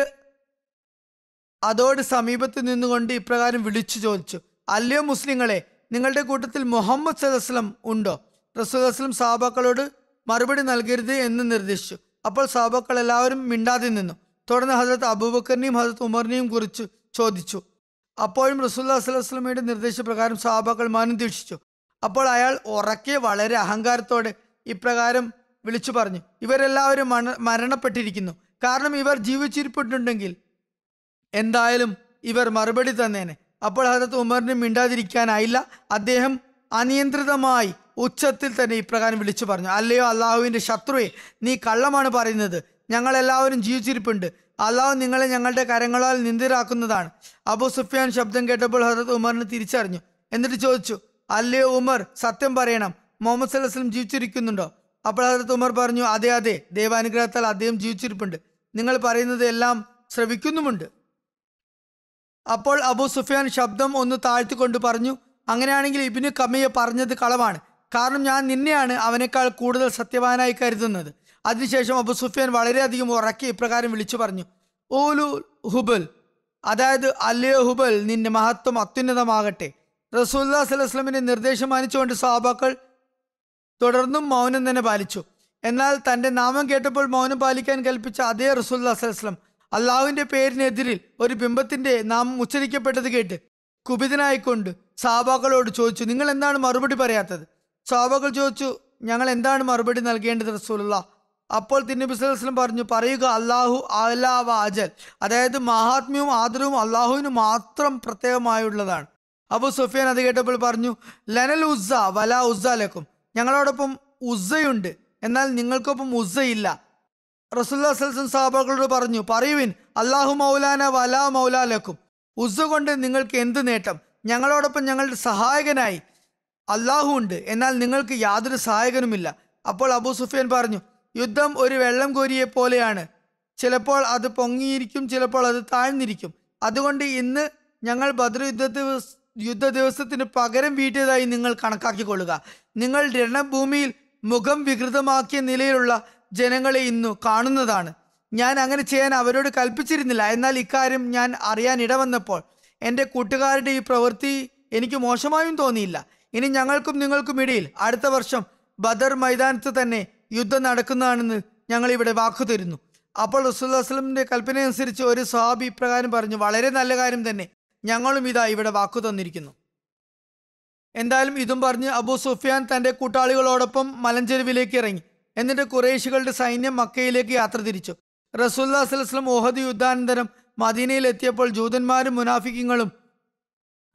അതോട് സമീപത്ത് നിന്നുകൊണ്ട് ഇപ്രകാരം വിളിച്ചു ചോദിച്ചു അല്ലയോ മുസ്ലിങ്ങളെ നിങ്ങളുടെ കൂട്ടത്തിൽ മുഹമ്മദ് സദസ്ലം ഉണ്ടോ റസൂലസ്ലം സാബാക്കളോട് മറുപടി നൽകരുത് എന്ന് നിർദ്ദേശിച്ചു അപ്പോൾ സാബാക്കൾ എല്ലാവരും മിണ്ടാതെ നിന്നു തുടർന്ന് ഹസരത്ത് അബൂബക്കറിനെയും ഹസരത്ത് ഉമറിനെയും കുറിച്ച് ചോദിച്ചു അപ്പോഴും റസൂല്ലാ സ്വലമയുടെ നിർദ്ദേശപ്രകാരം സാബാക്കൾ മാനം ദീക്ഷിച്ചു അപ്പോൾ അയാൾ ഉറക്കെ വളരെ അഹങ്കാരത്തോടെ ഇപ്രകാരം വിളിച്ചു പറഞ്ഞു ഇവരെല്ലാവരും മരണപ്പെട്ടിരിക്കുന്നു കാരണം ഇവർ ജീവിച്ചിരിപ്പുണ്ടെങ്കിൽ എന്തായാലും ഇവർ മറുപടി തന്നേനെ അപ്പോൾ ഹജരത്ത് ഉമറിന് മിണ്ടാതിരിക്കാനായില്ല അദ്ദേഹം അനിയന്ത്രിതമായി ഉച്ചത്തിൽ തന്നെ ഇപ്രകാരം വിളിച്ചു പറഞ്ഞു അല്ലയോ അള്ളാഹുവിൻ്റെ ശത്രുവെ നീ കള്ളമാണ് പറയുന്നത് ഞങ്ങളെല്ലാവരും ജീവിച്ചിരിപ്പുണ്ട് അള്ളാഹു നിങ്ങളെ ഞങ്ങളുടെ കരങ്ങളാൽ നിന്ദിരാക്കുന്നതാണ് അബു സുഫിയാൻ ശബ്ദം കേട്ടപ്പോൾ ഹജരത് ഉമറിന് തിരിച്ചറിഞ്ഞു എന്നിട്ട് ചോദിച്ചു അല്ലയോ ഉമർ സത്യം പറയണം മുഹമ്മദ് സലസ്ലം ജീവിച്ചിരിക്കുന്നുണ്ടോ അപ്പോൾ ഹജരത് ഉമർ പറഞ്ഞു അതെ അതെ ദൈവാനുഗ്രഹത്താൽ അദ്ദേഹം ജീവിച്ചിരിപ്പുണ്ട് നിങ്ങൾ പറയുന്നത് എല്ലാം ശ്രവിക്കുന്നുമുണ്ട് അപ്പോൾ അബൂ സുഫിയാൻ ശബ്ദം ഒന്ന് താഴ്ത്തിക്കൊണ്ട് പറഞ്ഞു അങ്ങനെയാണെങ്കിൽ ഇബിനു കമ്മിയ പറഞ്ഞത് കളവാണ് കാരണം ഞാൻ നിന്നെയാണ് അവനേക്കാൾ കൂടുതൽ സത്യവാനായി കരുതുന്നത് അതിനുശേഷം അബു സുഫിയാൻ വളരെയധികം ഉറക്കി ഇപ്രകാരം വിളിച്ചു പറഞ്ഞു ഓലു ഹുബൽ അതായത് അല്ലയോ ഹുബൽ നിന്റെ മഹത്വം അത്യുന്നതമാകട്ടെ റസൂല്ലാ സ്വലസ്ലമിന്റെ നിർദ്ദേശം മാനിച്ചുകൊണ്ട് സാബാക്കൾ തുടർന്നും മൗനം തന്നെ പാലിച്ചു എന്നാൽ തന്റെ നാമം കേട്ടപ്പോൾ മൗനം പാലിക്കാൻ കൽപ്പിച്ച അതേ റസൂല്ലാ സ്വലസ്ലം അള്ളാഹുവിൻ്റെ പേരിനെതിരിൽ ഒരു ബിംബത്തിന്റെ നാമം ഉച്ചരിക്കപ്പെട്ടത് കേട്ട് കുപിതനായിക്കൊണ്ട് സാബാക്കളോട് ചോദിച്ചു നിങ്ങൾ എന്താണ് മറുപടി പറയാത്തത് സാബാക്കൾ ചോദിച്ചു ഞങ്ങൾ എന്താണ് മറുപടി നൽകേണ്ടത് റസൂലുള്ള അപ്പോൾ തിന്നബി സ്വലം പറഞ്ഞു പറയുക അള്ളാഹു അലാവ വാജൽ അതായത് മഹാത്മ്യവും ആദരവും അള്ളാഹുവിന് മാത്രം പ്രത്യേകമായുള്ളതാണ് അബു സുഫിയാൻ അത് കേട്ടപ്പോൾ പറഞ്ഞു ലനൽ ഉസ്സ വല ഉസ്സ ലക്കും ഞങ്ങളോടൊപ്പം ഉസ്സയുണ്ട് എന്നാൽ നിങ്ങൾക്കൊപ്പം ഉസ്സയില്ല റസുല്ലാ സൽസൻ സാബകളോട് പറഞ്ഞു പറയുവിൻ അള്ളാഹു മൗലാന വലാ മൗലാലക്കും ഉസ് കൊണ്ട് നിങ്ങൾക്ക് എന്ത് നേട്ടം ഞങ്ങളോടൊപ്പം ഞങ്ങളുടെ സഹായകനായി അള്ളാഹു ഉണ്ട് എന്നാൽ നിങ്ങൾക്ക് യാതൊരു സഹായകനുമില്ല അപ്പോൾ അബൂ സുഫിയൻ പറഞ്ഞു യുദ്ധം ഒരു വെള്ളം കോരിയെ പോലെയാണ് ചിലപ്പോൾ അത് പൊങ്ങിയിരിക്കും ചിലപ്പോൾ അത് താഴ്ന്നിരിക്കും അതുകൊണ്ട് ഇന്ന് ഞങ്ങൾ ബദർ യുദ്ധ ദിവസ യുദ്ധ ദിവസത്തിന് പകരം വീട്ടിയതായി നിങ്ങൾ കണക്കാക്കിക്കൊള്ളുക നിങ്ങൾ രണഭൂമിയിൽ മുഖം വികൃതമാക്കിയ നിലയിലുള്ള ജനങ്ങളെ ഇന്നു കാണുന്നതാണ് ഞാൻ അങ്ങനെ ചെയ്യാൻ അവരോട് കൽപ്പിച്ചിരുന്നില്ല എന്നാൽ ഇക്കാര്യം ഞാൻ അറിയാൻ ഇടവന്നപ്പോൾ എൻ്റെ കൂട്ടുകാരുടെ ഈ പ്രവൃത്തി എനിക്ക് മോശമായും തോന്നിയില്ല ഇനി ഞങ്ങൾക്കും നിങ്ങൾക്കും ഇടയിൽ അടുത്ത വർഷം ബദർ മൈതാനത്ത് തന്നെ യുദ്ധം നടക്കുന്നതാണെന്ന് ഞങ്ങൾ ഇവിടെ വാക്കു തരുന്നു അപ്പോൾ റസൂല്ലാസ്ലമിൻ്റെ കൽപ്പനയനുസരിച്ച് ഒരു സ്വഹാബി ഇപ്രകാരം പറഞ്ഞു വളരെ നല്ല കാര്യം തന്നെ ഞങ്ങളും ഇതാ ഇവിടെ വാക്കു തന്നിരിക്കുന്നു എന്തായാലും ഇതും പറഞ്ഞ് അബു സുഫിയാൻ തൻ്റെ കൂട്ടാളികളോടൊപ്പം മലഞ്ചെരുവിലേക്ക് ഇറങ്ങി എന്നിട്ട് കുറേശികളുടെ സൈന്യം മക്കയിലേക്ക് യാത്ര തിരിച്ചു റസൂല്ലാ സ്വലം ഓഹദ് യുദ്ധാനന്തരം മദീനയിൽ എത്തിയപ്പോൾ ജൂതന്മാരും മുനാഫിക്കങ്ങളും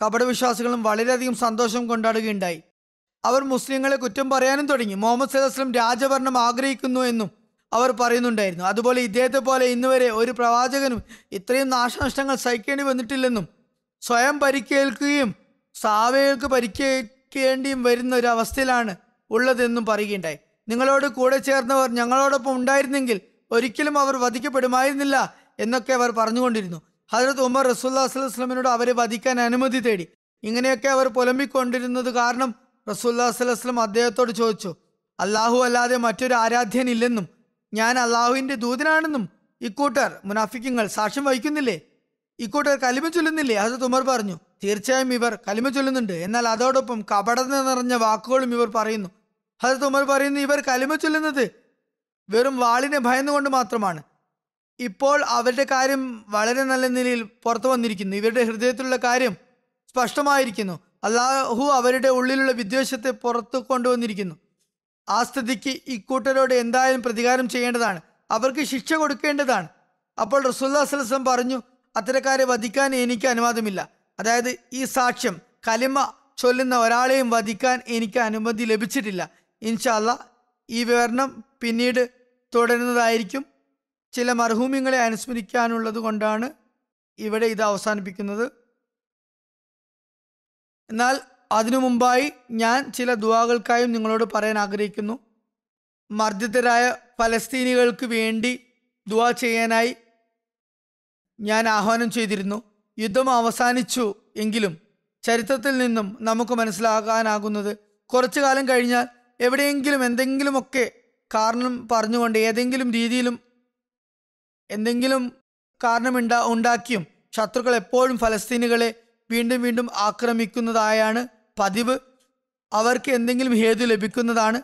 കപടവിശ്വാസികളും വളരെയധികം സന്തോഷം കൊണ്ടാടുകയുണ്ടായി അവർ മുസ്ലിങ്ങളെ കുറ്റം പറയാനും തുടങ്ങി മുഹമ്മദ് സലഹ്സ്ലം രാജഭരണം ആഗ്രഹിക്കുന്നു എന്നും അവർ പറയുന്നുണ്ടായിരുന്നു അതുപോലെ ഇദ്ദേഹത്തെ പോലെ ഇന്നുവരെ ഒരു പ്രവാചകനും ഇത്രയും നാശനഷ്ടങ്ങൾ സഹിക്കേണ്ടി വന്നിട്ടില്ലെന്നും സ്വയം പരിക്കേൽക്കുകയും സാവകൾക്ക് പരിക്കേൽക്കേണ്ടിയും വരുന്ന ഒരു അവസ്ഥയിലാണ് ഉള്ളതെന്നും പറയുകയുണ്ടായി നിങ്ങളോട് കൂടെ ചേർന്നവർ ഞങ്ങളോടൊപ്പം ഉണ്ടായിരുന്നെങ്കിൽ ഒരിക്കലും അവർ വധിക്കപ്പെടുമായിരുന്നില്ല എന്നൊക്കെ അവർ പറഞ്ഞുകൊണ്ടിരുന്നു ഹജരത് ഉമർ റസൂല്ലാ വസ്ലമിനോട് അവരെ വധിക്കാൻ അനുമതി തേടി ഇങ്ങനെയൊക്കെ അവർ പുലമ്പിക്കൊണ്ടിരുന്നത് കാരണം റസൂല്ലാ വസ്ലം അദ്ദേഹത്തോട് ചോദിച്ചു അള്ളാഹു അല്ലാതെ മറ്റൊരു ആരാധ്യനില്ലെന്നും ഞാൻ അള്ളാഹുവിൻ്റെ ദൂതനാണെന്നും ഇക്കൂട്ടർ മുനാഫിക്കങ്ങൾ സാക്ഷ്യം വഹിക്കുന്നില്ലേ ഇക്കൂട്ടർ കലിമ ചൊല്ലുന്നില്ലേ ഹസത്ത് ഉമർ പറഞ്ഞു തീർച്ചയായും ഇവർ കലിമ ചൊല്ലുന്നുണ്ട് എന്നാൽ അതോടൊപ്പം കപടത നിറഞ്ഞ വാക്കുകളും ഇവർ പറയുന്നു ഹസത്ത് ഉമർ പറയുന്നു ഇവർ കലിമ ചൊല്ലുന്നത് വെറും വാളിനെ ഭയന്നുകൊണ്ട് മാത്രമാണ് ഇപ്പോൾ അവരുടെ കാര്യം വളരെ നല്ല നിലയിൽ പുറത്തു വന്നിരിക്കുന്നു ഇവരുടെ ഹൃദയത്തിലുള്ള കാര്യം സ്പഷ്ടമായിരിക്കുന്നു അള്ളാഹു അവരുടെ ഉള്ളിലുള്ള വിദ്വേഷത്തെ പുറത്തു കൊണ്ടുവന്നിരിക്കുന്നു ആ സ്ഥിതിക്ക് ഇക്കൂട്ടരോട് എന്തായാലും പ്രതികാരം ചെയ്യേണ്ടതാണ് അവർക്ക് ശിക്ഷ കൊടുക്കേണ്ടതാണ് അപ്പോൾ റസൂല്ലാ സലസം പറഞ്ഞു അത്തരക്കാരെ വധിക്കാൻ എനിക്ക് അനുവാദമില്ല അതായത് ഈ സാക്ഷ്യം കലിമ ചൊല്ലുന്ന ഒരാളെയും വധിക്കാൻ എനിക്ക് അനുമതി ലഭിച്ചിട്ടില്ല ഇൻഷാല്ല ഈ വിവരണം പിന്നീട് തുടരുന്നതായിരിക്കും ചില മർഹൂമിങ്ങളെ അനുസ്മരിക്കാനുള്ളത് കൊണ്ടാണ് ഇവിടെ ഇത് അവസാനിപ്പിക്കുന്നത് എന്നാൽ അതിനു മുമ്പായി ഞാൻ ചില ദുവാകൾക്കായും നിങ്ങളോട് പറയാൻ ആഗ്രഹിക്കുന്നു മർദ്ദിതരായ ഫലസ്തീനികൾക്ക് വേണ്ടി ദുവാ ചെയ്യാനായി ഞാൻ ആഹ്വാനം ചെയ്തിരുന്നു യുദ്ധം അവസാനിച്ചു എങ്കിലും ചരിത്രത്തിൽ നിന്നും നമുക്ക് മനസ്സിലാകാനാകുന്നത് കുറച്ചു കാലം കഴിഞ്ഞാൽ എവിടെയെങ്കിലും എന്തെങ്കിലുമൊക്കെ കാരണം പറഞ്ഞുകൊണ്ട് ഏതെങ്കിലും രീതിയിലും എന്തെങ്കിലും കാരണമുണ്ടാ ഉണ്ടാക്കിയും ശത്രുക്കൾ എപ്പോഴും ഫലസ്തീനുകളെ വീണ്ടും വീണ്ടും ആക്രമിക്കുന്നതായാണ് പതിവ് അവർക്ക് എന്തെങ്കിലും ഹേതു ലഭിക്കുന്നതാണ്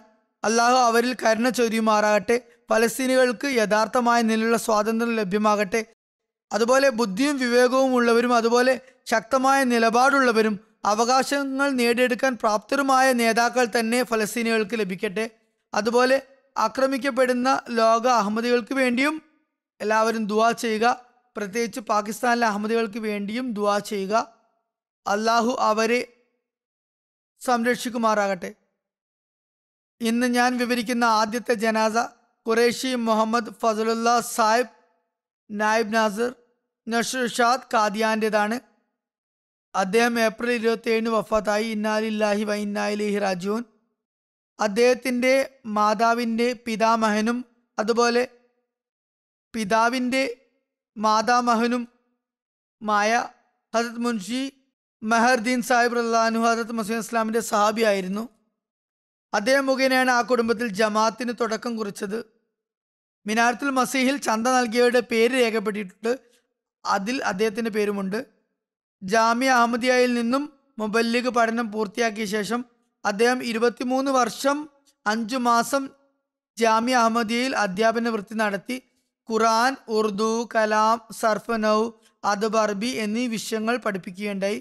അല്ലാഹു അവരിൽ കരുണ ചൊരിയുമാറാകട്ടെ ഫലസ്തീനുകൾക്ക് യഥാർത്ഥമായ നിലയിലുള്ള സ്വാതന്ത്ര്യം ലഭ്യമാകട്ടെ അതുപോലെ ബുദ്ധിയും വിവേകവും ഉള്ളവരും അതുപോലെ ശക്തമായ നിലപാടുള്ളവരും അവകാശങ്ങൾ നേടിയെടുക്കാൻ പ്രാപ്തരുമായ നേതാക്കൾ തന്നെ ഫലസ്തീനികൾക്ക് ലഭിക്കട്ടെ അതുപോലെ ആക്രമിക്കപ്പെടുന്ന ലോക അഹമ്മദികൾക്ക് വേണ്ടിയും എല്ലാവരും ദുവാ ചെയ്യുക പ്രത്യേകിച്ച് പാകിസ്ഥാനിലെ അഹമ്മദികൾക്ക് വേണ്ടിയും ദുവാ ചെയ്യുക അള്ളാഹു അവരെ സംരക്ഷിക്കുമാറാകട്ടെ ഇന്ന് ഞാൻ വിവരിക്കുന്ന ആദ്യത്തെ ജനാസ ഖുറേഷി മുഹമ്മദ് ഫസലുല്ല സാഹിബ് നായിബ് നാസർ നഷർ ഷാദ് കാദിയാൻ്റെതാണ് അദ്ദേഹം ഏപ്രിൽ ഇരുപത്തി ഏഴിന് വഫാത്തായി ഇന്നാലില്ലാഹി വൈന്നാലിഹി റാജൂൻ അദ്ദേഹത്തിൻ്റെ മാതാവിൻ്റെ പിതാമഹനും അതുപോലെ പിതാവിൻ്റെ മായ ഹജത് മുൻഷി മെഹർദീൻ സാഹിബ് റല്ലാനു ഹജത് മുസ്ലിം ഇസ്ലാമിൻ്റെ ആയിരുന്നു അദ്ദേഹം മുഖേനയാണ് ആ കുടുംബത്തിൽ ജമാഅത്തിന് തുടക്കം കുറിച്ചത് മിനാർത്തുൽ മസീഹിൽ ചന്ത നൽകിയവരുടെ പേര് രേഖപ്പെട്ടിട്ടുണ്ട് അതിൽ അദ്ദേഹത്തിൻ്റെ പേരുമുണ്ട് ജാമ്യ അഹമ്മദിയയിൽ നിന്നും മുബല്ലിഗ് പഠനം പൂർത്തിയാക്കിയ ശേഷം അദ്ദേഹം ഇരുപത്തിമൂന്ന് വർഷം അഞ്ചു മാസം ജാമ്യ അഹമ്മദിയയിൽ അധ്യാപന വൃത്തി നടത്തി ഖുറാൻ ഉറുദു കലാം സർഫനൌ അദബ് അറബി എന്നീ വിഷയങ്ങൾ പഠിപ്പിക്കുകയുണ്ടായി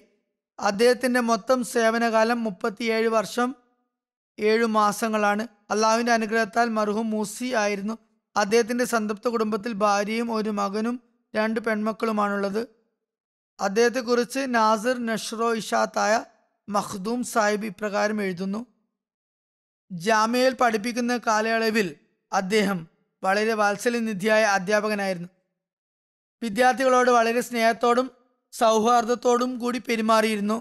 അദ്ദേഹത്തിൻ്റെ മൊത്തം സേവനകാലം മുപ്പത്തിയേഴ് വർഷം ഏഴ് മാസങ്ങളാണ് അള്ളാഹുവിൻ്റെ അനുഗ്രഹത്താൽ മർഹൂം മൂസി ആയിരുന്നു അദ്ദേഹത്തിൻ്റെ സംതൃപ്ത കുടുംബത്തിൽ ഭാര്യയും ഒരു മകനും രണ്ട് പെൺമക്കളുമാണുള്ളത് അദ്ദേഹത്തെക്കുറിച്ച് നാസിർ നഷ്റോ ഇഷാത്തായ മഖ്ദൂം സാഹിബ് ഇപ്രകാരം എഴുതുന്നു ജാമ്യയിൽ പഠിപ്പിക്കുന്ന കാലയളവിൽ അദ്ദേഹം വളരെ വാത്സല്യനിധിയായ അധ്യാപകനായിരുന്നു വിദ്യാർത്ഥികളോട് വളരെ സ്നേഹത്തോടും സൗഹാർദ്ദത്തോടും കൂടി പെരുമാറിയിരുന്നു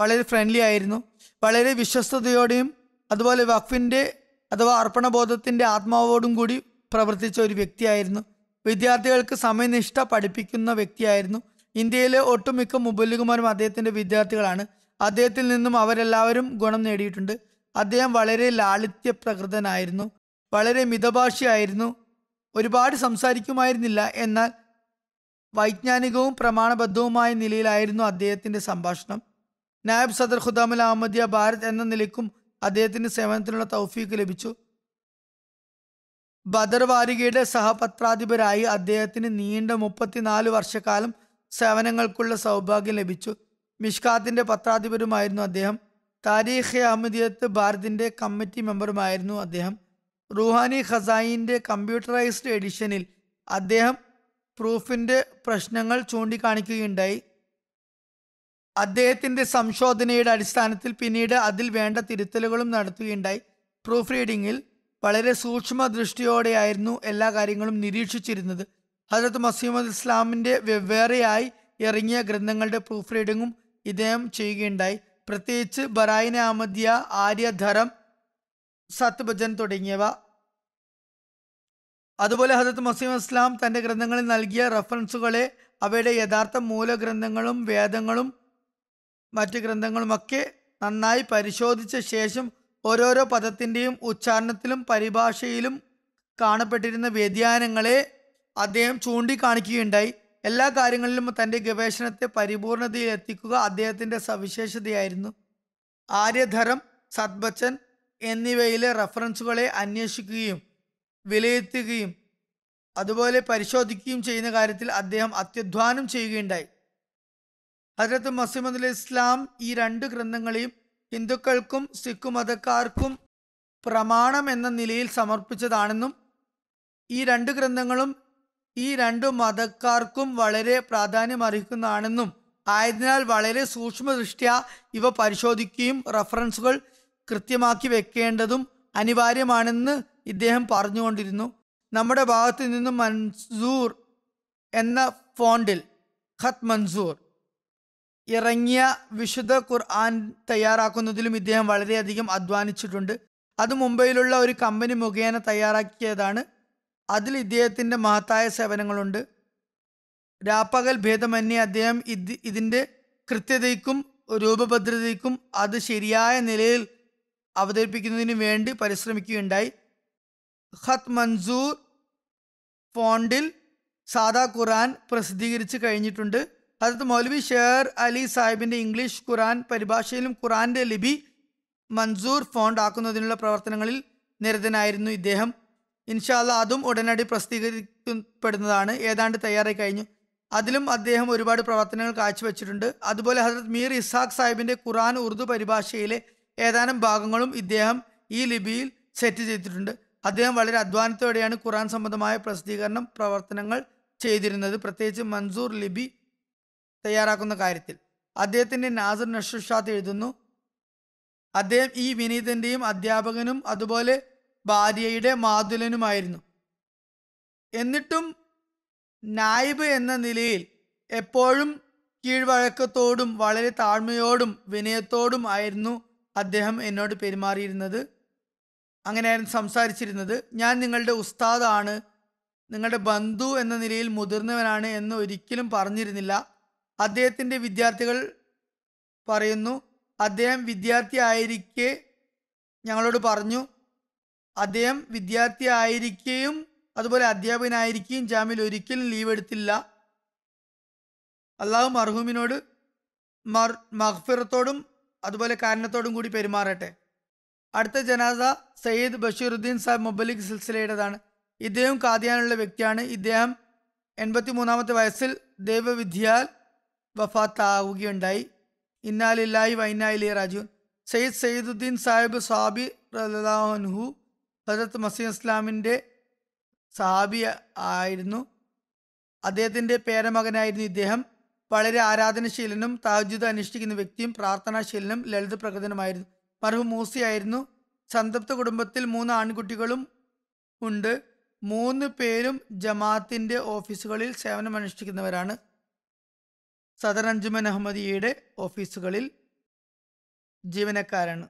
വളരെ ഫ്രണ്ട്ലി ആയിരുന്നു വളരെ വിശ്വസ്തയോടെയും അതുപോലെ വഖഫിൻ്റെ അഥവാ അർപ്പണബോധത്തിൻ്റെ ആത്മാവോടും കൂടി പ്രവർത്തിച്ച ഒരു വ്യക്തിയായിരുന്നു വിദ്യാർത്ഥികൾക്ക് സമയനിഷ്ഠ പഠിപ്പിക്കുന്ന വ്യക്തിയായിരുന്നു ഇന്ത്യയിലെ ഒട്ടുമിക്ക മുബല്ലിഗുമാരും അദ്ദേഹത്തിൻ്റെ വിദ്യാർത്ഥികളാണ് അദ്ദേഹത്തിൽ നിന്നും അവരെല്ലാവരും ഗുണം നേടിയിട്ടുണ്ട് അദ്ദേഹം വളരെ ലാളിത്യ പ്രകൃതനായിരുന്നു വളരെ മിതഭാഷയായിരുന്നു ഒരുപാട് സംസാരിക്കുമായിരുന്നില്ല എന്നാൽ വൈജ്ഞാനികവും പ്രമാണബദ്ധവുമായ നിലയിലായിരുന്നു അദ്ദേഹത്തിൻ്റെ സംഭാഷണം നായബ് സദർ ഖുദാമുൽ അഹമ്മദിയ ഭാരത് എന്ന നിലയ്ക്കും അദ്ദേഹത്തിൻ്റെ സേവനത്തിനുള്ള തൗഫീക്ക് ലഭിച്ചു ബദർ വാരികയുടെ സഹപത്രാധിപരായി അദ്ദേഹത്തിന് നീണ്ട മുപ്പത്തിനാല് വർഷക്കാലം സേവനങ്ങൾക്കുള്ള സൗഭാഗ്യം ലഭിച്ചു മിഷ്കാത്തിൻ്റെ പത്രാധിപരുമായിരുന്നു അദ്ദേഹം താരീഖ് അഹമ്മദിയത്ത് ഭാരതിൻ്റെ കമ്മിറ്റി മെമ്പറുമായിരുന്നു അദ്ദേഹം റുഹാനി ഖസായിൻ്റെ കമ്പ്യൂട്ടറൈസ്ഡ് എഡിഷനിൽ അദ്ദേഹം പ്രൂഫിൻ്റെ പ്രശ്നങ്ങൾ ചൂണ്ടിക്കാണിക്കുകയുണ്ടായി അദ്ദേഹത്തിൻ്റെ സംശോധനയുടെ അടിസ്ഥാനത്തിൽ പിന്നീട് അതിൽ വേണ്ട തിരുത്തലുകളും നടത്തുകയുണ്ടായി പ്രൂഫ് റീഡിങ്ങിൽ വളരെ സൂക്ഷ്മ ദൃഷ്ടിയോടെയായിരുന്നു എല്ലാ കാര്യങ്ങളും നിരീക്ഷിച്ചിരുന്നത് ഹജരത്ത് മസീമദ് ഇസ്ലാമിൻ്റെ വെവ്വേറെയായി ഇറങ്ങിയ ഗ്രന്ഥങ്ങളുടെ പ്രൂഫ് റീഡിങ്ങും ഇദ്ദേഹം ചെയ്യുകയുണ്ടായി പ്രത്യേകിച്ച് ബറായിൻ അഹമ്മദിയ ആര്യധരം ഭജൻ തുടങ്ങിയവ അതുപോലെ ഹജരത് മസീം ഇസ്ലാം തൻ്റെ ഗ്രന്ഥങ്ങളിൽ നൽകിയ റഫറൻസുകളെ അവയുടെ യഥാർത്ഥ മൂലഗ്രന്ഥങ്ങളും വേദങ്ങളും മറ്റ് ഗ്രന്ഥങ്ങളുമൊക്കെ നന്നായി പരിശോധിച്ച ശേഷം ഓരോരോ പദത്തിൻ്റെയും ഉച്ചാരണത്തിലും പരിഭാഷയിലും കാണപ്പെട്ടിരുന്ന വ്യതിയാനങ്ങളെ അദ്ദേഹം ചൂണ്ടിക്കാണിക്കുകയുണ്ടായി എല്ലാ കാര്യങ്ങളിലും തൻ്റെ ഗവേഷണത്തെ പരിപൂർണതയിൽ എത്തിക്കുക അദ്ദേഹത്തിൻ്റെ സവിശേഷതയായിരുന്നു ആര്യധരം സത്ബച്ചൻ എന്നിവയിലെ റഫറൻസുകളെ അന്വേഷിക്കുകയും വിലയിരുത്തുകയും അതുപോലെ പരിശോധിക്കുകയും ചെയ്യുന്ന കാര്യത്തിൽ അദ്ദേഹം അത്യധ്വാനം ചെയ്യുകയുണ്ടായി ഹജരത്ത് മസീമദ് ഇസ്ലാം ഈ രണ്ട് ഗ്രന്ഥങ്ങളെയും ഹിന്ദുക്കൾക്കും സിഖ് മതക്കാർക്കും പ്രമാണം എന്ന നിലയിൽ സമർപ്പിച്ചതാണെന്നും ഈ രണ്ട് ഗ്രന്ഥങ്ങളും ഈ രണ്ടു മതക്കാർക്കും വളരെ പ്രാധാന്യം അർഹിക്കുന്നതാണെന്നും ആയതിനാൽ വളരെ സൂക്ഷ്മ ദൃഷ്ടിയ ഇവ പരിശോധിക്കുകയും റഫറൻസുകൾ കൃത്യമാക്കി വെക്കേണ്ടതും അനിവാര്യമാണെന്ന് ഇദ്ദേഹം പറഞ്ഞുകൊണ്ടിരുന്നു നമ്മുടെ ഭാഗത്ത് നിന്ന് മൻസൂർ എന്ന ഫോണ്ടിൽ ഖത്ത് മൻസൂർ ഇറങ്ങിയ വിശുദ്ധ ഖുർആൻ തയ്യാറാക്കുന്നതിലും ഇദ്ദേഹം വളരെയധികം അധ്വാനിച്ചിട്ടുണ്ട് അത് മുംബൈയിലുള്ള ഒരു കമ്പനി മുഖേന തയ്യാറാക്കിയതാണ് അതിൽ ഇദ്ദേഹത്തിൻ്റെ മഹത്തായ സേവനങ്ങളുണ്ട് രാപ്പകൽ ഭേദമന്യേ അദ്ദേഹം ഇത് ഇതിൻ്റെ കൃത്യതയ്ക്കും രൂപഭദ്രതയ്ക്കും അത് ശരിയായ നിലയിൽ അവതരിപ്പിക്കുന്നതിന് വേണ്ടി പരിശ്രമിക്കുകയുണ്ടായി ഖത്ത് മൻസൂർ ഫോണ്ടിൽ സാദാ ഖുറാൻ പ്രസിദ്ധീകരിച്ച് കഴിഞ്ഞിട്ടുണ്ട് അതത് മൗലവി ഷേർ അലി സാഹിബിൻ്റെ ഇംഗ്ലീഷ് ഖുറാൻ പരിഭാഷയിലും ഖുറാൻ്റെ ലിപി മൻസൂർ ഫോണ്ട് ആക്കുന്നതിനുള്ള പ്രവർത്തനങ്ങളിൽ നിരതനായിരുന്നു ഇദ്ദേഹം ഇൻഷാല്ല അതും ഉടനടി പ്രസിദ്ധീകരിക്കപ്പെടുന്നതാണ് ഏതാണ്ട് തയ്യാറായി കഴിഞ്ഞു അതിലും അദ്ദേഹം ഒരുപാട് പ്രവർത്തനങ്ങൾ കാഴ്ചവെച്ചിട്ടുണ്ട് അതുപോലെ ഹജറത് മീർ ഇസാഖ് സാഹിബിൻ്റെ ഖുറാൻ ഉറുദു പരിഭാഷയിലെ ഏതാനും ഭാഗങ്ങളും ഇദ്ദേഹം ഈ ലിപിയിൽ സെറ്റ് ചെയ്തിട്ടുണ്ട് അദ്ദേഹം വളരെ അധ്വാനത്തോടെയാണ് ഖുറാൻ സംബന്ധമായ പ്രസിദ്ധീകരണം പ്രവർത്തനങ്ങൾ ചെയ്തിരുന്നത് പ്രത്യേകിച്ച് മൻസൂർ ലിപി തയ്യാറാക്കുന്ന കാര്യത്തിൽ അദ്ദേഹത്തിൻ്റെ നാസർ നഷുഷാദ് എഴുതുന്നു അദ്ദേഹം ഈ വിനീതൻ്റെയും അധ്യാപകനും അതുപോലെ ഭാര്യയുടെ മാതുലനുമായിരുന്നു എന്നിട്ടും നായിബ് എന്ന നിലയിൽ എപ്പോഴും കീഴ്വഴക്കത്തോടും വളരെ താഴ്മയോടും വിനയത്തോടും ആയിരുന്നു അദ്ദേഹം എന്നോട് പെരുമാറിയിരുന്നത് അങ്ങനെയായിരുന്നു സംസാരിച്ചിരുന്നത് ഞാൻ നിങ്ങളുടെ ഉസ്താദാണ് നിങ്ങളുടെ ബന്ധു എന്ന നിലയിൽ മുതിർന്നവനാണ് എന്ന് ഒരിക്കലും പറഞ്ഞിരുന്നില്ല അദ്ദേഹത്തിൻ്റെ വിദ്യാർത്ഥികൾ പറയുന്നു അദ്ദേഹം വിദ്യാർത്ഥി ആയിരിക്കെ ഞങ്ങളോട് പറഞ്ഞു അദ്ദേഹം വിദ്യാർത്ഥി ആയിരിക്കുകയും അതുപോലെ അധ്യാപകനായിരിക്കുകയും ജാമ്യയിൽ ഒരിക്കലും ലീവ് എടുത്തില്ല അള്ളാഹു മർഹൂമിനോട് മർ മഹ്ഫിറത്തോടും അതുപോലെ കാരണത്തോടും കൂടി പെരുമാറട്ടെ അടുത്ത ജനാസ സയ്യിദ് ബഷീറുദ്ദീൻ സാഹിബ് മൊബലിക് സിൽസിലയുടേതാണ് ഇദ്ദേഹം കാതിയാനുള്ള വ്യക്തിയാണ് ഇദ്ദേഹം എൺപത്തി മൂന്നാമത്തെ വയസ്സിൽ ദൈവവിദ്യയാൽ വഫാത്താവുകയുണ്ടായി ഇന്നാലില്ലായി വൈനായിലി രാജു സയ്യിദ് സയ്യിദുദ്ദീൻ സാഹിബ് സാബി റഹു ഹജറത്ത് മസീം ഇസ്ലാമിൻ്റെ സഹാബി ആയിരുന്നു അദ്ദേഹത്തിൻ്റെ പേരമകനായിരുന്നു ഇദ്ദേഹം വളരെ ആരാധനശീലനും താജ്യത അനുഷ്ഠിക്കുന്ന വ്യക്തിയും പ്രാർത്ഥനാശീലനും ലളിത പ്രകൃതനുമായിരുന്നു മർഹു മൂസിയായിരുന്നു സംതൃപ്ത കുടുംബത്തിൽ മൂന്ന് ആൺകുട്ടികളും ഉണ്ട് മൂന്ന് പേരും ജമാഅത്തിൻ്റെ ഓഫീസുകളിൽ സേവനമനുഷ്ഠിക്കുന്നവരാണ് സദർ അഞ്ജുമൻ അഹമ്മദിയുടെ ഓഫീസുകളിൽ ജീവനക്കാരാണ്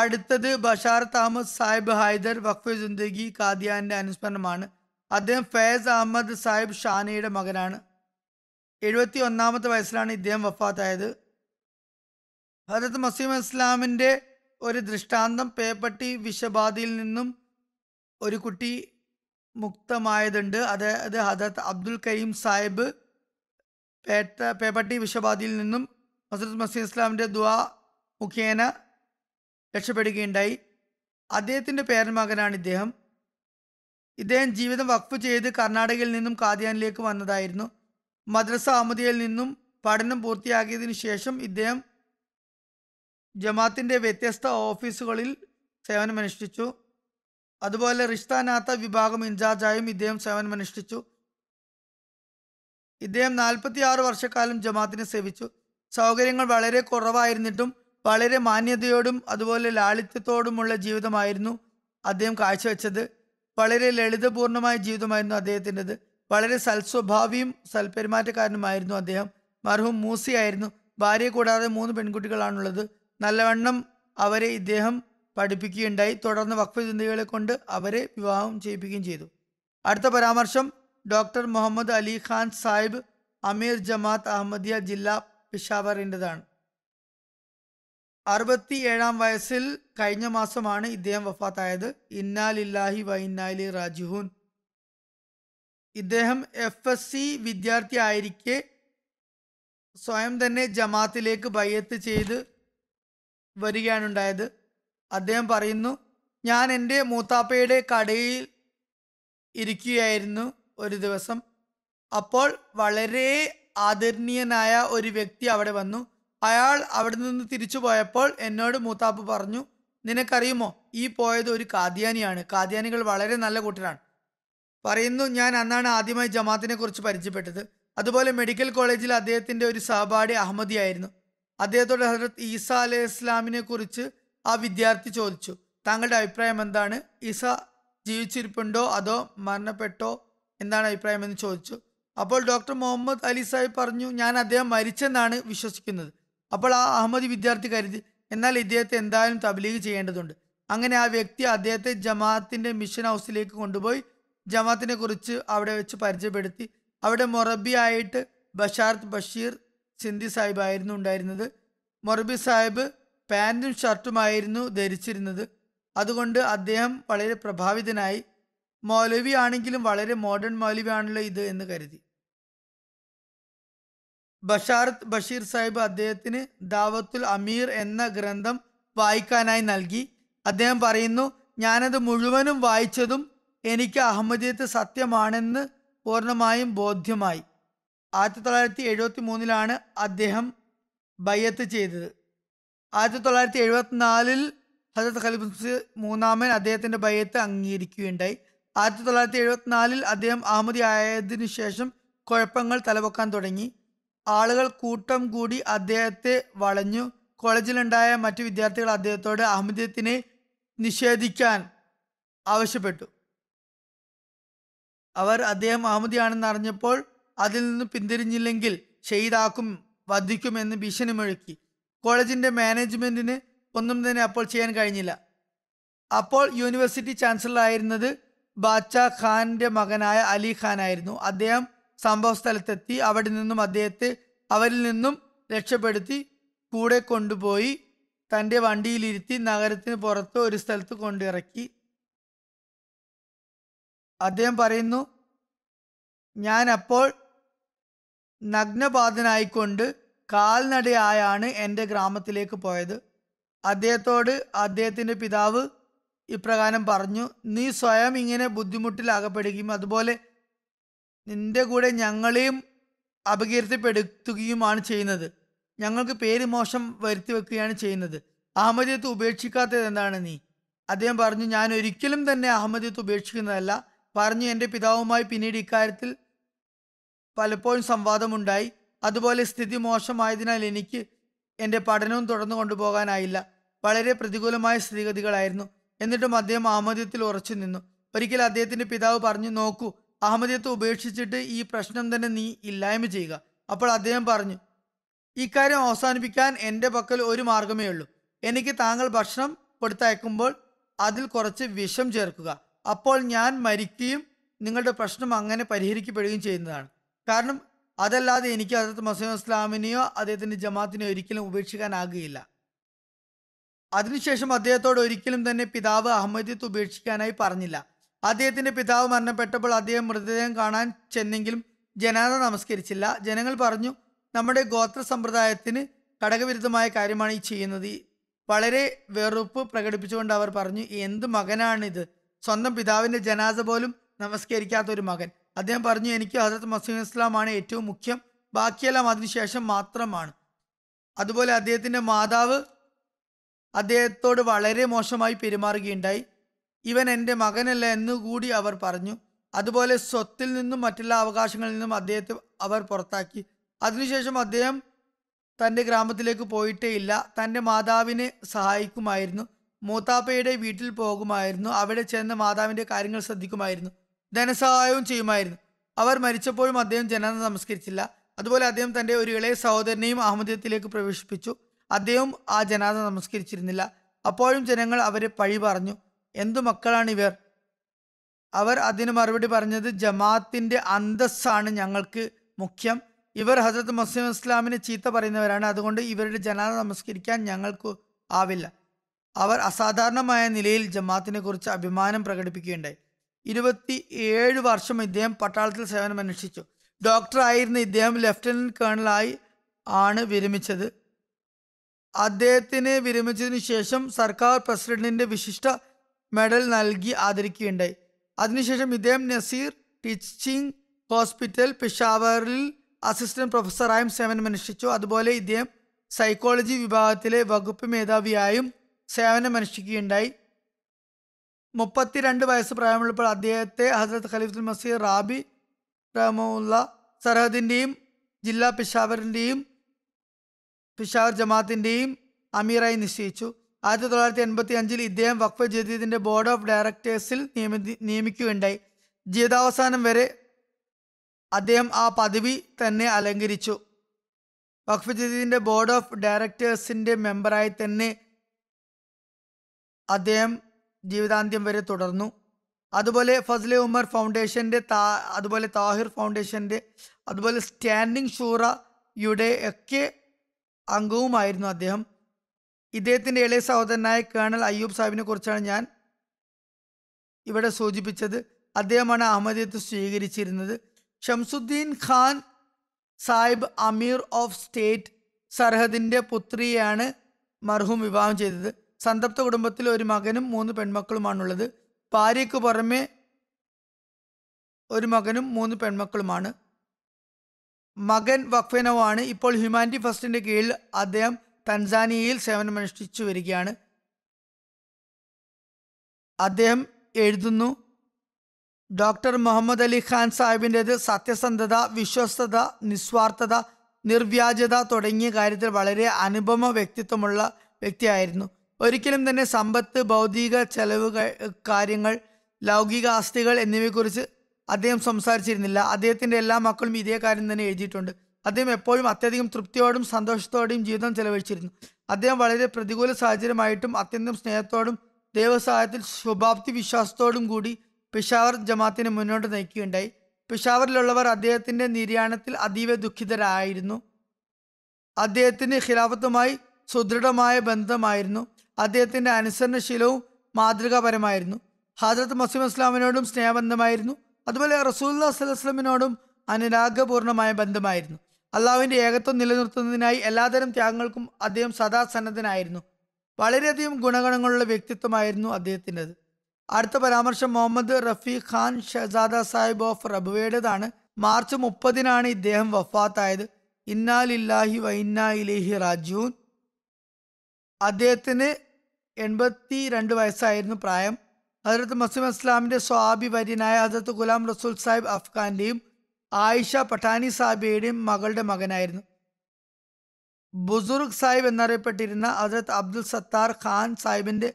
അടുത്തത് ബഷാർ താമസ് സാഹിബ് ഹൈദർ വഖഫ് ജിന്ദഗി കാദിയാന്റെ അനുസ്മരണമാണ് അദ്ദേഹം ഫേസ് അഹമ്മദ് സാഹിബ് ഷാനയുടെ മകനാണ് എഴുപത്തി ഒന്നാമത്തെ വയസ്സിലാണ് ഇദ്ദേഹം വഫാത്തായത് ഹജരത് മസീം ഇസ്ലാമിൻ്റെ ഒരു ദൃഷ്ടാന്തം പേപ്പട്ടി വിഷബാധയിൽ നിന്നും ഒരു കുട്ടി മുക്തമായതുണ്ട് അതായത് ഹജരത് അബ്ദുൽ കരീം സാഹിബ് പേട്ട പേപ്പട്ടി വിഷബാധയിൽ നിന്നും ഹസരത് മസീം ഇസ്ലാമിൻ്റെ ദുവാ മുഖേന രക്ഷപ്പെടുകയുണ്ടായി അദ്ദേഹത്തിൻ്റെ പേരമകനാണ് ഇദ്ദേഹം ഇദ്ദേഹം ജീവിതം വഖഫ് ചെയ്ത് കർണാടകയിൽ നിന്നും കാദ്യാനിലേക്ക് വന്നതായിരുന്നു മദ്രസ അഹമ്മദിയയിൽ നിന്നും പഠനം പൂർത്തിയാക്കിയതിനു ശേഷം ഇദ്ദേഹം ജമാത്തിൻ്റെ വ്യത്യസ്ത ഓഫീസുകളിൽ സേവനമനുഷ്ഠിച്ചു അതുപോലെ റിഷ്താനാത്ത വിഭാഗം ഇൻചാർജായും ഇദ്ദേഹം സേവനമനുഷ്ഠിച്ചു ഇദ്ദേഹം ആറ് വർഷക്കാലം ജമാത്തിനെ സേവിച്ചു സൗകര്യങ്ങൾ വളരെ കുറവായിരുന്നിട്ടും വളരെ മാന്യതയോടും അതുപോലെ ലാളിത്യത്തോടുമുള്ള ജീവിതമായിരുന്നു അദ്ദേഹം കാഴ്ചവെച്ചത് വളരെ ലളിതപൂർണമായ ജീവിതമായിരുന്നു അദ്ദേഹത്തിൻ്റെത് വളരെ സൽസ്വഭാവിയും സൽപെരുമാറ്റക്കാരനുമായിരുന്നു അദ്ദേഹം മർഹൂം മൂസിയായിരുന്നു ഭാര്യ കൂടാതെ മൂന്ന് പെൺകുട്ടികളാണുള്ളത് നല്ലവണ്ണം അവരെ ഇദ്ദേഹം പഠിപ്പിക്കുകയുണ്ടായി തുടർന്ന് വഖഫ് ചിന്തകളെ കൊണ്ട് അവരെ വിവാഹം ചെയ്യിപ്പിക്കുകയും ചെയ്തു അടുത്ത പരാമർശം ഡോക്ടർ മുഹമ്മദ് അലി ഖാൻ സാഹിബ് അമീർ ജമാഅത്ത് അഹമ്മദിയ ജില്ലാ പിഷാവറിൻ്റെതാണ് അറുപത്തി ഏഴാം വയസ്സിൽ കഴിഞ്ഞ മാസമാണ് ഇദ്ദേഹം വഫാത്തായത് ഇന്നാലില്ലാഹി വൈന്നാലി റാജുഹുൻ ഇദ്ദേഹം എഫ് എസ് സി വിദ്യാർത്ഥി ആയിരിക്കെ സ്വയം തന്നെ ജമാത്തിലേക്ക് ബയ്യത്ത് ചെയ്ത് വരികയാണുണ്ടായത് അദ്ദേഹം പറയുന്നു ഞാൻ എൻ്റെ മൂത്താപ്പയുടെ കടയിൽ ഇരിക്കുകയായിരുന്നു ഒരു ദിവസം അപ്പോൾ വളരെ ആദരണീയനായ ഒരു വ്യക്തി അവിടെ വന്നു അയാൾ അവിടെ നിന്ന് തിരിച്ചു പോയപ്പോൾ എന്നോട് മൂത്താപ്പ് പറഞ്ഞു നിനക്കറിയുമോ ഈ പോയത് ഒരു കാദ്യാനിയാണ് കാദ്യാനികൾ വളരെ നല്ല കൂട്ടരാണ് പറയുന്നു ഞാൻ അന്നാണ് ആദ്യമായി ജമാത്തിനെ കുറിച്ച് പരിചയപ്പെട്ടത് അതുപോലെ മെഡിക്കൽ കോളേജിൽ അദ്ദേഹത്തിൻ്റെ ഒരു സഹപാഠി അഹമ്മദിയായിരുന്നു അദ്ദേഹത്തോട് ഹസരത് ഈസ അലൈഹി ഇസ്ലാമിനെ കുറിച്ച് ആ വിദ്യാർത്ഥി ചോദിച്ചു താങ്കളുടെ അഭിപ്രായം എന്താണ് ഈസ ജീവിച്ചിരിപ്പുണ്ടോ അതോ മരണപ്പെട്ടോ എന്താണ് അഭിപ്രായം എന്ന് ചോദിച്ചു അപ്പോൾ ഡോക്ടർ മുഹമ്മദ് അലി സാഹിബ് പറഞ്ഞു ഞാൻ അദ്ദേഹം മരിച്ചെന്നാണ് വിശ്വസിക്കുന്നത് അപ്പോൾ ആ അഹമ്മദി വിദ്യാർത്ഥി കരുതി എന്നാൽ ഇദ്ദേഹത്തെ എന്തായാലും തബ്ലീഗ് ചെയ്യേണ്ടതുണ്ട് അങ്ങനെ ആ വ്യക്തി അദ്ദേഹത്തെ ജമാഅത്തിൻ്റെ മിഷൻ ഹൗസിലേക്ക് കൊണ്ടുപോയി ജമാഅത്തിനെ കുറിച്ച് അവിടെ വെച്ച് പരിചയപ്പെടുത്തി അവിടെ ആയിട്ട് ബഷാർത്ത് ബഷീർ സിന്ധി സാഹിബായിരുന്നു ഉണ്ടായിരുന്നത് മൊറബി സാഹിബ് പാൻറ്റും ഷർട്ടുമായിരുന്നു ധരിച്ചിരുന്നത് അതുകൊണ്ട് അദ്ദേഹം വളരെ പ്രഭാവിതനായി മൗലവി ആണെങ്കിലും വളരെ മോഡേൺ മൗലവി ആണല്ലോ ഇത് എന്ന് കരുതി ബഷാർത്ത് ബഷീർ സാഹിബ് അദ്ദേഹത്തിന് ദാവത്തുൽ അമീർ എന്ന ഗ്രന്ഥം വായിക്കാനായി നൽകി അദ്ദേഹം പറയുന്നു ഞാനത് മുഴുവനും വായിച്ചതും എനിക്ക് അഹമ്മദിയത്ത് സത്യമാണെന്ന് പൂർണ്ണമായും ബോധ്യമായി ആയിരത്തി തൊള്ളായിരത്തി എഴുപത്തി മൂന്നിലാണ് അദ്ദേഹം ബയ്യത്ത് ചെയ്തത് ആയിരത്തി തൊള്ളായിരത്തി എഴുപത്തിനാലിൽ ഹജത് ഖലിഫ് മൂന്നാമൻ അദ്ദേഹത്തിൻ്റെ ബയ്യത്ത് അംഗീകരിക്കുകയുണ്ടായി ആയിരത്തി തൊള്ളായിരത്തി എഴുപത്തിനാലിൽ അദ്ദേഹം അഹമ്മദി ആയതിനു ശേഷം കുഴപ്പങ്ങൾ തലവെക്കാൻ തുടങ്ങി ആളുകൾ കൂട്ടം കൂടി അദ്ദേഹത്തെ വളഞ്ഞു കോളേജിലുണ്ടായ മറ്റു വിദ്യാർത്ഥികൾ അദ്ദേഹത്തോട് അഹമ്മദീയത്തിനെ നിഷേധിക്കാൻ ആവശ്യപ്പെട്ടു അവർ അദ്ദേഹം അഹമ്മദിയാണെന്ന് അറിഞ്ഞപ്പോൾ അതിൽ നിന്ന് പിന്തിരിഞ്ഞില്ലെങ്കിൽ ഷെയ്ദാക്കും വധിക്കുമെന്ന് ഭീഷണി മുഴക്കി കോളേജിൻ്റെ മാനേജ്മെൻറ്റിന് ഒന്നും തന്നെ അപ്പോൾ ചെയ്യാൻ കഴിഞ്ഞില്ല അപ്പോൾ യൂണിവേഴ്സിറ്റി ചാൻസലർ ആയിരുന്നത് ബാച്ച ഖാൻ്റെ മകനായ അലി ഖാൻ ആയിരുന്നു അദ്ദേഹം സംഭവ സ്ഥലത്തെത്തി അവിടെ നിന്നും അദ്ദേഹത്തെ അവരിൽ നിന്നും രക്ഷപ്പെടുത്തി കൂടെ കൊണ്ടുപോയി തൻ്റെ വണ്ടിയിലിരുത്തി നഗരത്തിന് പുറത്ത് ഒരു സ്ഥലത്ത് കൊണ്ടിറക്കി അദ്ദേഹം പറയുന്നു ഞാൻ അപ്പോൾ നഗ്നപാതനായിക്കൊണ്ട് കാൽനടയായാണ് എൻ്റെ ഗ്രാമത്തിലേക്ക് പോയത് അദ്ദേഹത്തോട് അദ്ദേഹത്തിൻ്റെ പിതാവ് ഇപ്രകാരം പറഞ്ഞു നീ സ്വയം ഇങ്ങനെ ബുദ്ധിമുട്ടിലാകപ്പെടുകയും അതുപോലെ നിന്റെ കൂടെ ഞങ്ങളെയും അപകീർത്തിപ്പെടുത്തുകയുമാണ് ചെയ്യുന്നത് ഞങ്ങൾക്ക് പേര് മോശം വരുത്തി വെക്കുകയാണ് ചെയ്യുന്നത് അഹമ്മദിയത്ത് ഉപേക്ഷിക്കാത്തത് എന്താണ് നീ അദ്ദേഹം പറഞ്ഞു ഞാൻ ഒരിക്കലും തന്നെ അഹമ്മദിയത്ത് ഉപേക്ഷിക്കുന്നതല്ല പറഞ്ഞു എൻ്റെ പിതാവുമായി പിന്നീട് ഇക്കാര്യത്തിൽ പലപ്പോഴും സംവാദമുണ്ടായി അതുപോലെ സ്ഥിതി മോശമായതിനാൽ എനിക്ക് എൻ്റെ പഠനവും തുടർന്നു കൊണ്ടുപോകാനായില്ല വളരെ പ്രതികൂലമായ സ്ഥിതിഗതികളായിരുന്നു എന്നിട്ടും അദ്ദേഹം അഹമ്മദിയത്തിൽ ഉറച്ചു നിന്നു ഒരിക്കൽ അദ്ദേഹത്തിൻ്റെ പിതാവ് പറഞ്ഞു നോക്കൂ അഹമ്മദിയത്ത് ഉപേക്ഷിച്ചിട്ട് ഈ പ്രശ്നം തന്നെ നീ ഇല്ലായ്മ ചെയ്യുക അപ്പോൾ അദ്ദേഹം പറഞ്ഞു ഇക്കാര്യം അവസാനിപ്പിക്കാൻ എൻ്റെ പക്കൽ ഒരു മാർഗമേ ഉള്ളൂ എനിക്ക് താങ്കൾ ഭക്ഷണം കൊടുത്തയക്കുമ്പോൾ അതിൽ കുറച്ച് വിഷം ചേർക്കുക അപ്പോൾ ഞാൻ മരിക്കുകയും നിങ്ങളുടെ പ്രശ്നം അങ്ങനെ പരിഹരിക്കപ്പെടുകയും ചെയ്യുന്നതാണ് കാരണം അതല്ലാതെ എനിക്ക് അതത് മസൂദ് ഇസ്ലാമിനെയോ അദ്ദേഹത്തിൻ്റെ ജമാത്തിനെയോ ഒരിക്കലും ഉപേക്ഷിക്കാനാകുകയില്ല അതിനുശേഷം അദ്ദേഹത്തോട് ഒരിക്കലും തന്നെ പിതാവ് അഹമ്മദിയത്ത് ഉപേക്ഷിക്കാനായി പറഞ്ഞില്ല അദ്ദേഹത്തിന്റെ പിതാവ് മരണപ്പെട്ടപ്പോൾ അദ്ദേഹം മൃതദേഹം കാണാൻ ചെന്നെങ്കിലും ജനാത നമസ്കരിച്ചില്ല ജനങ്ങൾ പറഞ്ഞു നമ്മുടെ ഗോത്ര സമ്പ്രദായത്തിന് ഘടകവിരുദ്ധമായ കാര്യമാണ് ഈ ചെയ്യുന്നത് വളരെ വെറുപ്പ് പ്രകടിപ്പിച്ചുകൊണ്ട് അവർ പറഞ്ഞു എന്ത് മകനാണിത് സ്വന്തം പിതാവിന്റെ ജനാസ പോലും നമസ്കരിക്കാത്ത ഒരു മകൻ അദ്ദേഹം പറഞ്ഞു എനിക്ക് ഹസരത് മസീം ഇസ്ലാമാണ് ഏറ്റവും മുഖ്യം ബാക്കിയെല്ലാം അതിനുശേഷം മാത്രമാണ് അതുപോലെ അദ്ദേഹത്തിന്റെ മാതാവ് അദ്ദേഹത്തോട് വളരെ മോശമായി പെരുമാറുകയുണ്ടായി ഇവൻ എൻ്റെ മകനല്ല എന്നുകൂടി അവർ പറഞ്ഞു അതുപോലെ സ്വത്തിൽ നിന്നും മറ്റുള്ള അവകാശങ്ങളിൽ നിന്നും അദ്ദേഹത്തെ അവർ പുറത്താക്കി അതിനുശേഷം അദ്ദേഹം തൻ്റെ ഗ്രാമത്തിലേക്ക് പോയിട്ടേ ഇല്ല തൻ്റെ മാതാവിനെ സഹായിക്കുമായിരുന്നു മൂത്താപ്പയുടെ വീട്ടിൽ പോകുമായിരുന്നു അവിടെ ചെന്ന് മാതാവിൻ്റെ കാര്യങ്ങൾ ശ്രദ്ധിക്കുമായിരുന്നു ധനസഹായവും ചെയ്യുമായിരുന്നു അവർ മരിച്ചപ്പോഴും അദ്ദേഹം ജനന നമസ്കരിച്ചില്ല അതുപോലെ അദ്ദേഹം തൻ്റെ ഒരു ഇളയ സഹോദരനെയും അഹമ്മദത്തിലേക്ക് പ്രവേശിപ്പിച്ചു അദ്ദേഹം ആ ജനാഥ നമസ്കരിച്ചിരുന്നില്ല അപ്പോഴും ജനങ്ങൾ അവരെ പഴി പറഞ്ഞു എന്തു മക്കളാണിവർ അവർ അതിന് മറുപടി പറഞ്ഞത് ജമാഅത്തിൻ്റെ അന്തസ്സാണ് ഞങ്ങൾക്ക് മുഖ്യം ഇവർ ഹസരത്ത് മുസ്ലിം ഇസ്ലാമിനെ ചീത്ത പറയുന്നവരാണ് അതുകൊണ്ട് ഇവരുടെ ജനാത നമസ്കരിക്കാൻ ഞങ്ങൾക്ക് ആവില്ല അവർ അസാധാരണമായ നിലയിൽ ജമാഅത്തിനെ കുറിച്ച് അഭിമാനം പ്രകടിപ്പിക്കുകയുണ്ടായി ഇരുപത്തി ഏഴ് വർഷം ഇദ്ദേഹം പട്ടാളത്തിൽ സേവനമനുഷ്ഠിച്ചു ആയിരുന്ന ഇദ്ദേഹം ലെഫ്റ്റനന്റ് കേണലായി ആണ് വിരമിച്ചത് അദ്ദേഹത്തിന് വിരമിച്ചതിനു ശേഷം സർക്കാർ പ്രസിഡന്റിന്റെ വിശിഷ്ട മെഡൽ നൽകി ആദരിക്കുകയുണ്ടായി അതിനുശേഷം ഇദ്ദേഹം നസീർ ടീച്ചിങ് ഹോസ്പിറ്റൽ പെഷാവറിൽ അസിസ്റ്റന്റ് പ്രൊഫസറായും സേവനമനുഷ്ഠിച്ചു അതുപോലെ ഇദ്ദേഹം സൈക്കോളജി വിഭാഗത്തിലെ വകുപ്പ് മേധാവിയായും സേവനമനുഷ്ഠിക്കുകയുണ്ടായി മുപ്പത്തിരണ്ട് വയസ്സ് പ്രായമുള്ളപ്പോൾ അദ്ദേഹത്തെ ഹസരത് ഖലീഫുൽ മസീർ റാബി റഹമുല്ല സർഹദിൻ്റെയും ജില്ലാ പിഷാവറിൻ്റെയും പിഷാവർ ജമാത്തിൻ്റെയും അമീറായി നിശ്ചയിച്ചു ആയിരത്തി തൊള്ളായിരത്തി എൺപത്തി അഞ്ചിൽ ഇദ്ദേഹം വഖഫ് ജദീദിന്റെ ബോർഡ് ഓഫ് ഡയറക്ടേഴ്സിൽ നിയമി നിയമിക്കുകയുണ്ടായി ജീവിതാവസാനം വരെ അദ്ദേഹം ആ പദവി തന്നെ അലങ്കരിച്ചു വഖഫ് ജദീദിന്റെ ബോർഡ് ഓഫ് ഡയറക്ടേഴ്സിന്റെ മെമ്പറായി തന്നെ അദ്ദേഹം ജീവിതാന്ത്യം വരെ തുടർന്നു അതുപോലെ ഫസ്ലെ ഉമർ ഫൗണ്ടേഷൻ്റെ താ അതുപോലെ താഹിർ ഫൗണ്ടേഷൻ്റെ അതുപോലെ സ്റ്റാൻഡിംഗ് ഷൂറയുടെ ഒക്കെ അംഗവുമായിരുന്നു അദ്ദേഹം ഇദ്ദേഹത്തിൻ്റെ ഇളയ സഹോദരനായ കേണൽ അയ്യൂബ് സാഹിബിനെ കുറിച്ചാണ് ഞാൻ ഇവിടെ സൂചിപ്പിച്ചത് അദ്ദേഹമാണ് അഹമ്മദിയത്ത് സ്വീകരിച്ചിരുന്നത് ഷംസുദ്ദീൻ ഖാൻ സാഹിബ് അമീർ ഓഫ് സ്റ്റേറ്റ് സർഹദിൻ്റെ പുത്രിയാണ് മർഹൂം വിവാഹം ചെയ്തത് സന്തപ്ത കുടുംബത്തിൽ ഒരു മകനും മൂന്ന് പെൺമക്കളുമാണുള്ളത് ഭാര്യയ്ക്ക് പുറമെ ഒരു മകനും മൂന്ന് പെൺമക്കളുമാണ് മകൻ വഖ്ഫനവാണ് ഇപ്പോൾ ഹ്യൂമാനിറ്റി ഫസ്റ്റിൻ്റെ കീഴിൽ അദ്ദേഹം തൻസാനിയയിൽ സേവനമനുഷ്ഠിച്ചു വരികയാണ് അദ്ദേഹം എഴുതുന്നു ഡോക്ടർ മുഹമ്മദ് അലി ഖാൻ സാഹിബിൻ്റേത് സത്യസന്ധത വിശ്വസ്തത നിസ്വാർത്ഥത നിർവ്യാജത തുടങ്ങിയ കാര്യത്തിൽ വളരെ അനുപമ വ്യക്തിത്വമുള്ള വ്യക്തിയായിരുന്നു ഒരിക്കലും തന്നെ സമ്പത്ത് ഭൗതിക ചെലവ് കാര്യങ്ങൾ ലൗകിക ആസ്തികൾ എന്നിവയെക്കുറിച്ച് അദ്ദേഹം സംസാരിച്ചിരുന്നില്ല അദ്ദേഹത്തിൻ്റെ എല്ലാ മക്കളും ഇതേ കാര്യം തന്നെ എഴുതിയിട്ടുണ്ട് അദ്ദേഹം എപ്പോഴും അത്യധികം തൃപ്തിയോടും സന്തോഷത്തോടെയും ജീവിതം ചെലവഴിച്ചിരുന്നു അദ്ദേഹം വളരെ പ്രതികൂല സാഹചര്യമായിട്ടും അത്യന്തം സ്നേഹത്തോടും ദൈവസഹായത്തിൽ ശുഭാപ്തി വിശ്വാസത്തോടും കൂടി പിഷാവർ ജമാത്തിനെ മുന്നോട്ട് നയിക്കുകയുണ്ടായി പിഷാവറിലുള്ളവർ അദ്ദേഹത്തിൻ്റെ നിര്യാണത്തിൽ അതീവ ദുഃഖിതരായിരുന്നു അദ്ദേഹത്തിന് ഖിലാഫത്തുമായി സുദൃഢമായ ബന്ധമായിരുന്നു അദ്ദേഹത്തിൻ്റെ അനുസരണശീലവും മാതൃകാപരമായിരുന്നു ഹാജരത്ത് മസീം അസ്ലാമിനോടും സ്നേഹബന്ധമായിരുന്നു അതുപോലെ റസൂല്ലാ സ്വലസ്ലമിനോടും അനുരാഗപൂർണമായ ബന്ധമായിരുന്നു അള്ളാഹുവിൻ്റെ ഏകത്വം നിലനിർത്തുന്നതിനായി എല്ലാതരം ത്യാഗങ്ങൾക്കും അദ്ദേഹം സദാ സന്നദ്ധനായിരുന്നു വളരെയധികം ഗുണഗണങ്ങളുള്ള വ്യക്തിത്വമായിരുന്നു അദ്ദേഹത്തിൻ്റെത് അടുത്ത പരാമർശം മുഹമ്മദ് റഫീ ഖാൻ ഷഹസാദ സാഹിബ് ഓഫ് റബുവേടേതാണ് മാർച്ച് മുപ്പതിനാണ് ഇദ്ദേഹം വഫാത്തായത് ഇന്നാലില്ലാഹി വൈന്നാ ഇലേഹി റാജൂൻ അദ്ദേഹത്തിന് എൺപത്തി രണ്ട് വയസ്സായിരുന്നു പ്രായം ഹജരത്ത് മസീം ഇസ്ലാമിൻ്റെ സ്വാഭിവര്യനായ ഹജരത്ത് ഗുലാം റസൂൽ സാഹിബ് അഫ്ഖാൻ്റെയും ആയിഷ പട്ടാനി സാബിയുടെയും മകളുടെ മകനായിരുന്നു ബുസുർഗ് സാഹിബ് എന്നറിയപ്പെട്ടിരുന്ന ഹജരത് അബ്ദുൽ സത്താർ ഖാൻ സാഹിബിന്റെ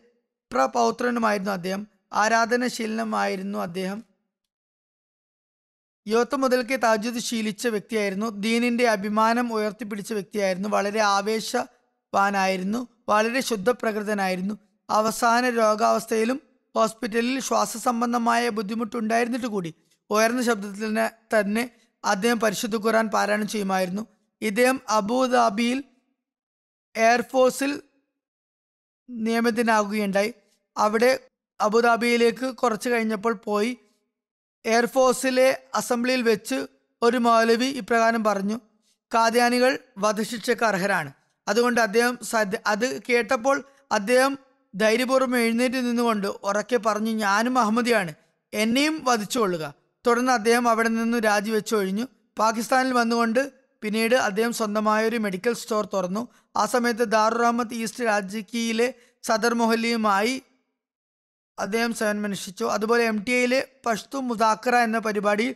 പ്രപൗത്രനുമായിരുന്നു അദ്ദേഹം ആരാധനശീലനമായിരുന്നു അദ്ദേഹം യുവത്വ മുതൽക്കേ താജുദ് ശീലിച്ച വ്യക്തിയായിരുന്നു ദീനിന്റെ അഭിമാനം ഉയർത്തിപ്പിടിച്ച വ്യക്തിയായിരുന്നു വളരെ ആവേശവാനായിരുന്നു വളരെ ശുദ്ധപ്രകൃതനായിരുന്നു അവസാന രോഗാവസ്ഥയിലും ഹോസ്പിറ്റലിൽ ശ്വാസ സംബന്ധമായ ബുദ്ധിമുട്ടുണ്ടായിരുന്നിട്ട് കൂടി ഉയർന്ന ശബ്ദത്തിൽ തന്നെ അദ്ദേഹം പരിശുദ്ധ ഖുറാൻ പാരായണം ചെയ്യുമായിരുന്നു ഇദ്ദേഹം അബുദാബിയിൽ എയർഫോഴ്സിൽ നിയമിതനാകുകയുണ്ടായി അവിടെ അബുദാബിയിലേക്ക് കുറച്ച് കഴിഞ്ഞപ്പോൾ പോയി എയർഫോഴ്സിലെ അസംബ്ലിയിൽ വെച്ച് ഒരു മൗലവി ഇപ്രകാരം പറഞ്ഞു കാദ്യാനികൾ വധശിക്ഷയ്ക്ക് അർഹരാണ് അതുകൊണ്ട് അദ്ദേഹം അത് കേട്ടപ്പോൾ അദ്ദേഹം ധൈര്യപൂർവ്വം എഴുന്നേറ്റ് നിന്നുകൊണ്ട് ഉറക്കെ പറഞ്ഞു ഞാനും അഹമ്മദിയാണ് എന്നെയും വധിച്ചുകൊള്ളുക തുടർന്ന് അദ്ദേഹം അവിടെ നിന്ന് ഒഴിഞ്ഞു പാകിസ്ഥാനിൽ വന്നുകൊണ്ട് പിന്നീട് അദ്ദേഹം സ്വന്തമായ ഒരു മെഡിക്കൽ സ്റ്റോർ തുറന്നു ആ സമയത്ത് ദാറുറഹ്മത്ത് ഈസ്റ്റ് രാജിക്കിയിലെ സദർ മൊഹല്ലിയുമായി അദ്ദേഹം സന്മനുഷ്ഠിച്ചു അതുപോലെ എം ടി എയിലെ പഷ്തു മുദാക്കറ എന്ന പരിപാടി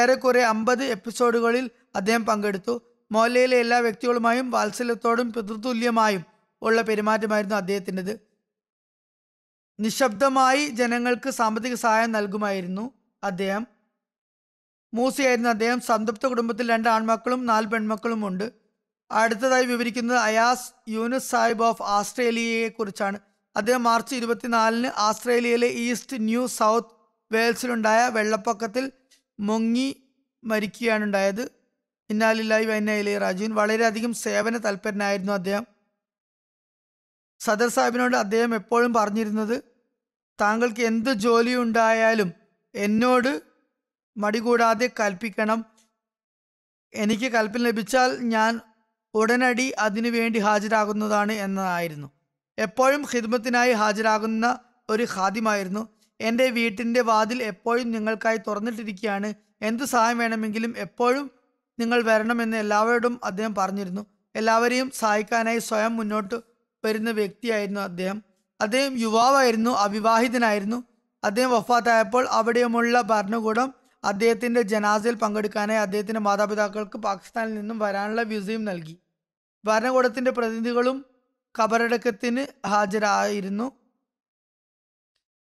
ഏറെക്കുറെ അമ്പത് എപ്പിസോഡുകളിൽ അദ്ദേഹം പങ്കെടുത്തു മൊഹല്ലയിലെ എല്ലാ വ്യക്തികളുമായും വാത്സല്യത്തോടും പിതൃതുല്യമായും ഉള്ള പെരുമാറ്റമായിരുന്നു അദ്ദേഹത്തിൻ്റെത് നിശബ്ദമായി ജനങ്ങൾക്ക് സാമ്പത്തിക സഹായം നൽകുമായിരുന്നു അദ്ദേഹം മൂസയായിരുന്ന അദ്ദേഹം സംതൃപ്ത കുടുംബത്തിൽ രണ്ട് ആൺമക്കളും നാല് പെൺമക്കളുമുണ്ട് അടുത്തതായി വിവരിക്കുന്നത് അയാസ് യൂനുസ് സാഹിബ് ഓഫ് ആസ്ട്രേലിയയെ കുറിച്ചാണ് അദ്ദേഹം മാർച്ച് ഇരുപത്തിനാലിന് ആസ്ട്രേലിയയിലെ ഈസ്റ്റ് ന്യൂ സൗത്ത് വെയിൽസിലുണ്ടായ വെള്ളപ്പൊക്കത്തിൽ മുങ്ങി ഉണ്ടായത് ഇന്നാലില്ലായി വൈനയിലെ രാജുവിൻ വളരെയധികം സേവന തൽപരനായിരുന്നു അദ്ദേഹം സദർ സാഹിബിനോട് അദ്ദേഹം എപ്പോഴും പറഞ്ഞിരുന്നത് താങ്കൾക്ക് എന്ത് ജോലി ഉണ്ടായാലും എന്നോട് മടികൂടാതെ കൽപ്പിക്കണം എനിക്ക് കൽപ്പന ലഭിച്ചാൽ ഞാൻ ഉടനടി അതിനു വേണ്ടി ഹാജരാകുന്നതാണ് എന്നതായിരുന്നു എപ്പോഴും ഹിദ്മത്തിനായി ഹാജരാകുന്ന ഒരു ഖാദിമായിരുന്നു എൻ്റെ വീട്ടിൻ്റെ വാതിൽ എപ്പോഴും നിങ്ങൾക്കായി തുറന്നിട്ടിരിക്കുകയാണ് എന്ത് സഹായം വേണമെങ്കിലും എപ്പോഴും നിങ്ങൾ വരണമെന്ന് എല്ലാവരോടും അദ്ദേഹം പറഞ്ഞിരുന്നു എല്ലാവരെയും സഹായിക്കാനായി സ്വയം മുന്നോട്ട് വരുന്ന വ്യക്തിയായിരുന്നു അദ്ദേഹം അദ്ദേഹം യുവാവായിരുന്നു അവിവാഹിതനായിരുന്നു അദ്ദേഹം വഫാത്തായപ്പോൾ അവിടെയുമുള്ള ഭരണകൂടം അദ്ദേഹത്തിൻ്റെ ജനാസയിൽ പങ്കെടുക്കാനായി അദ്ദേഹത്തിൻ്റെ മാതാപിതാക്കൾക്ക് പാകിസ്ഥാനിൽ നിന്നും വരാനുള്ള വിസയും നൽകി ഭരണകൂടത്തിൻ്റെ പ്രതിനിധികളും ഖബറടക്കത്തിന് ഹാജരായിരുന്നു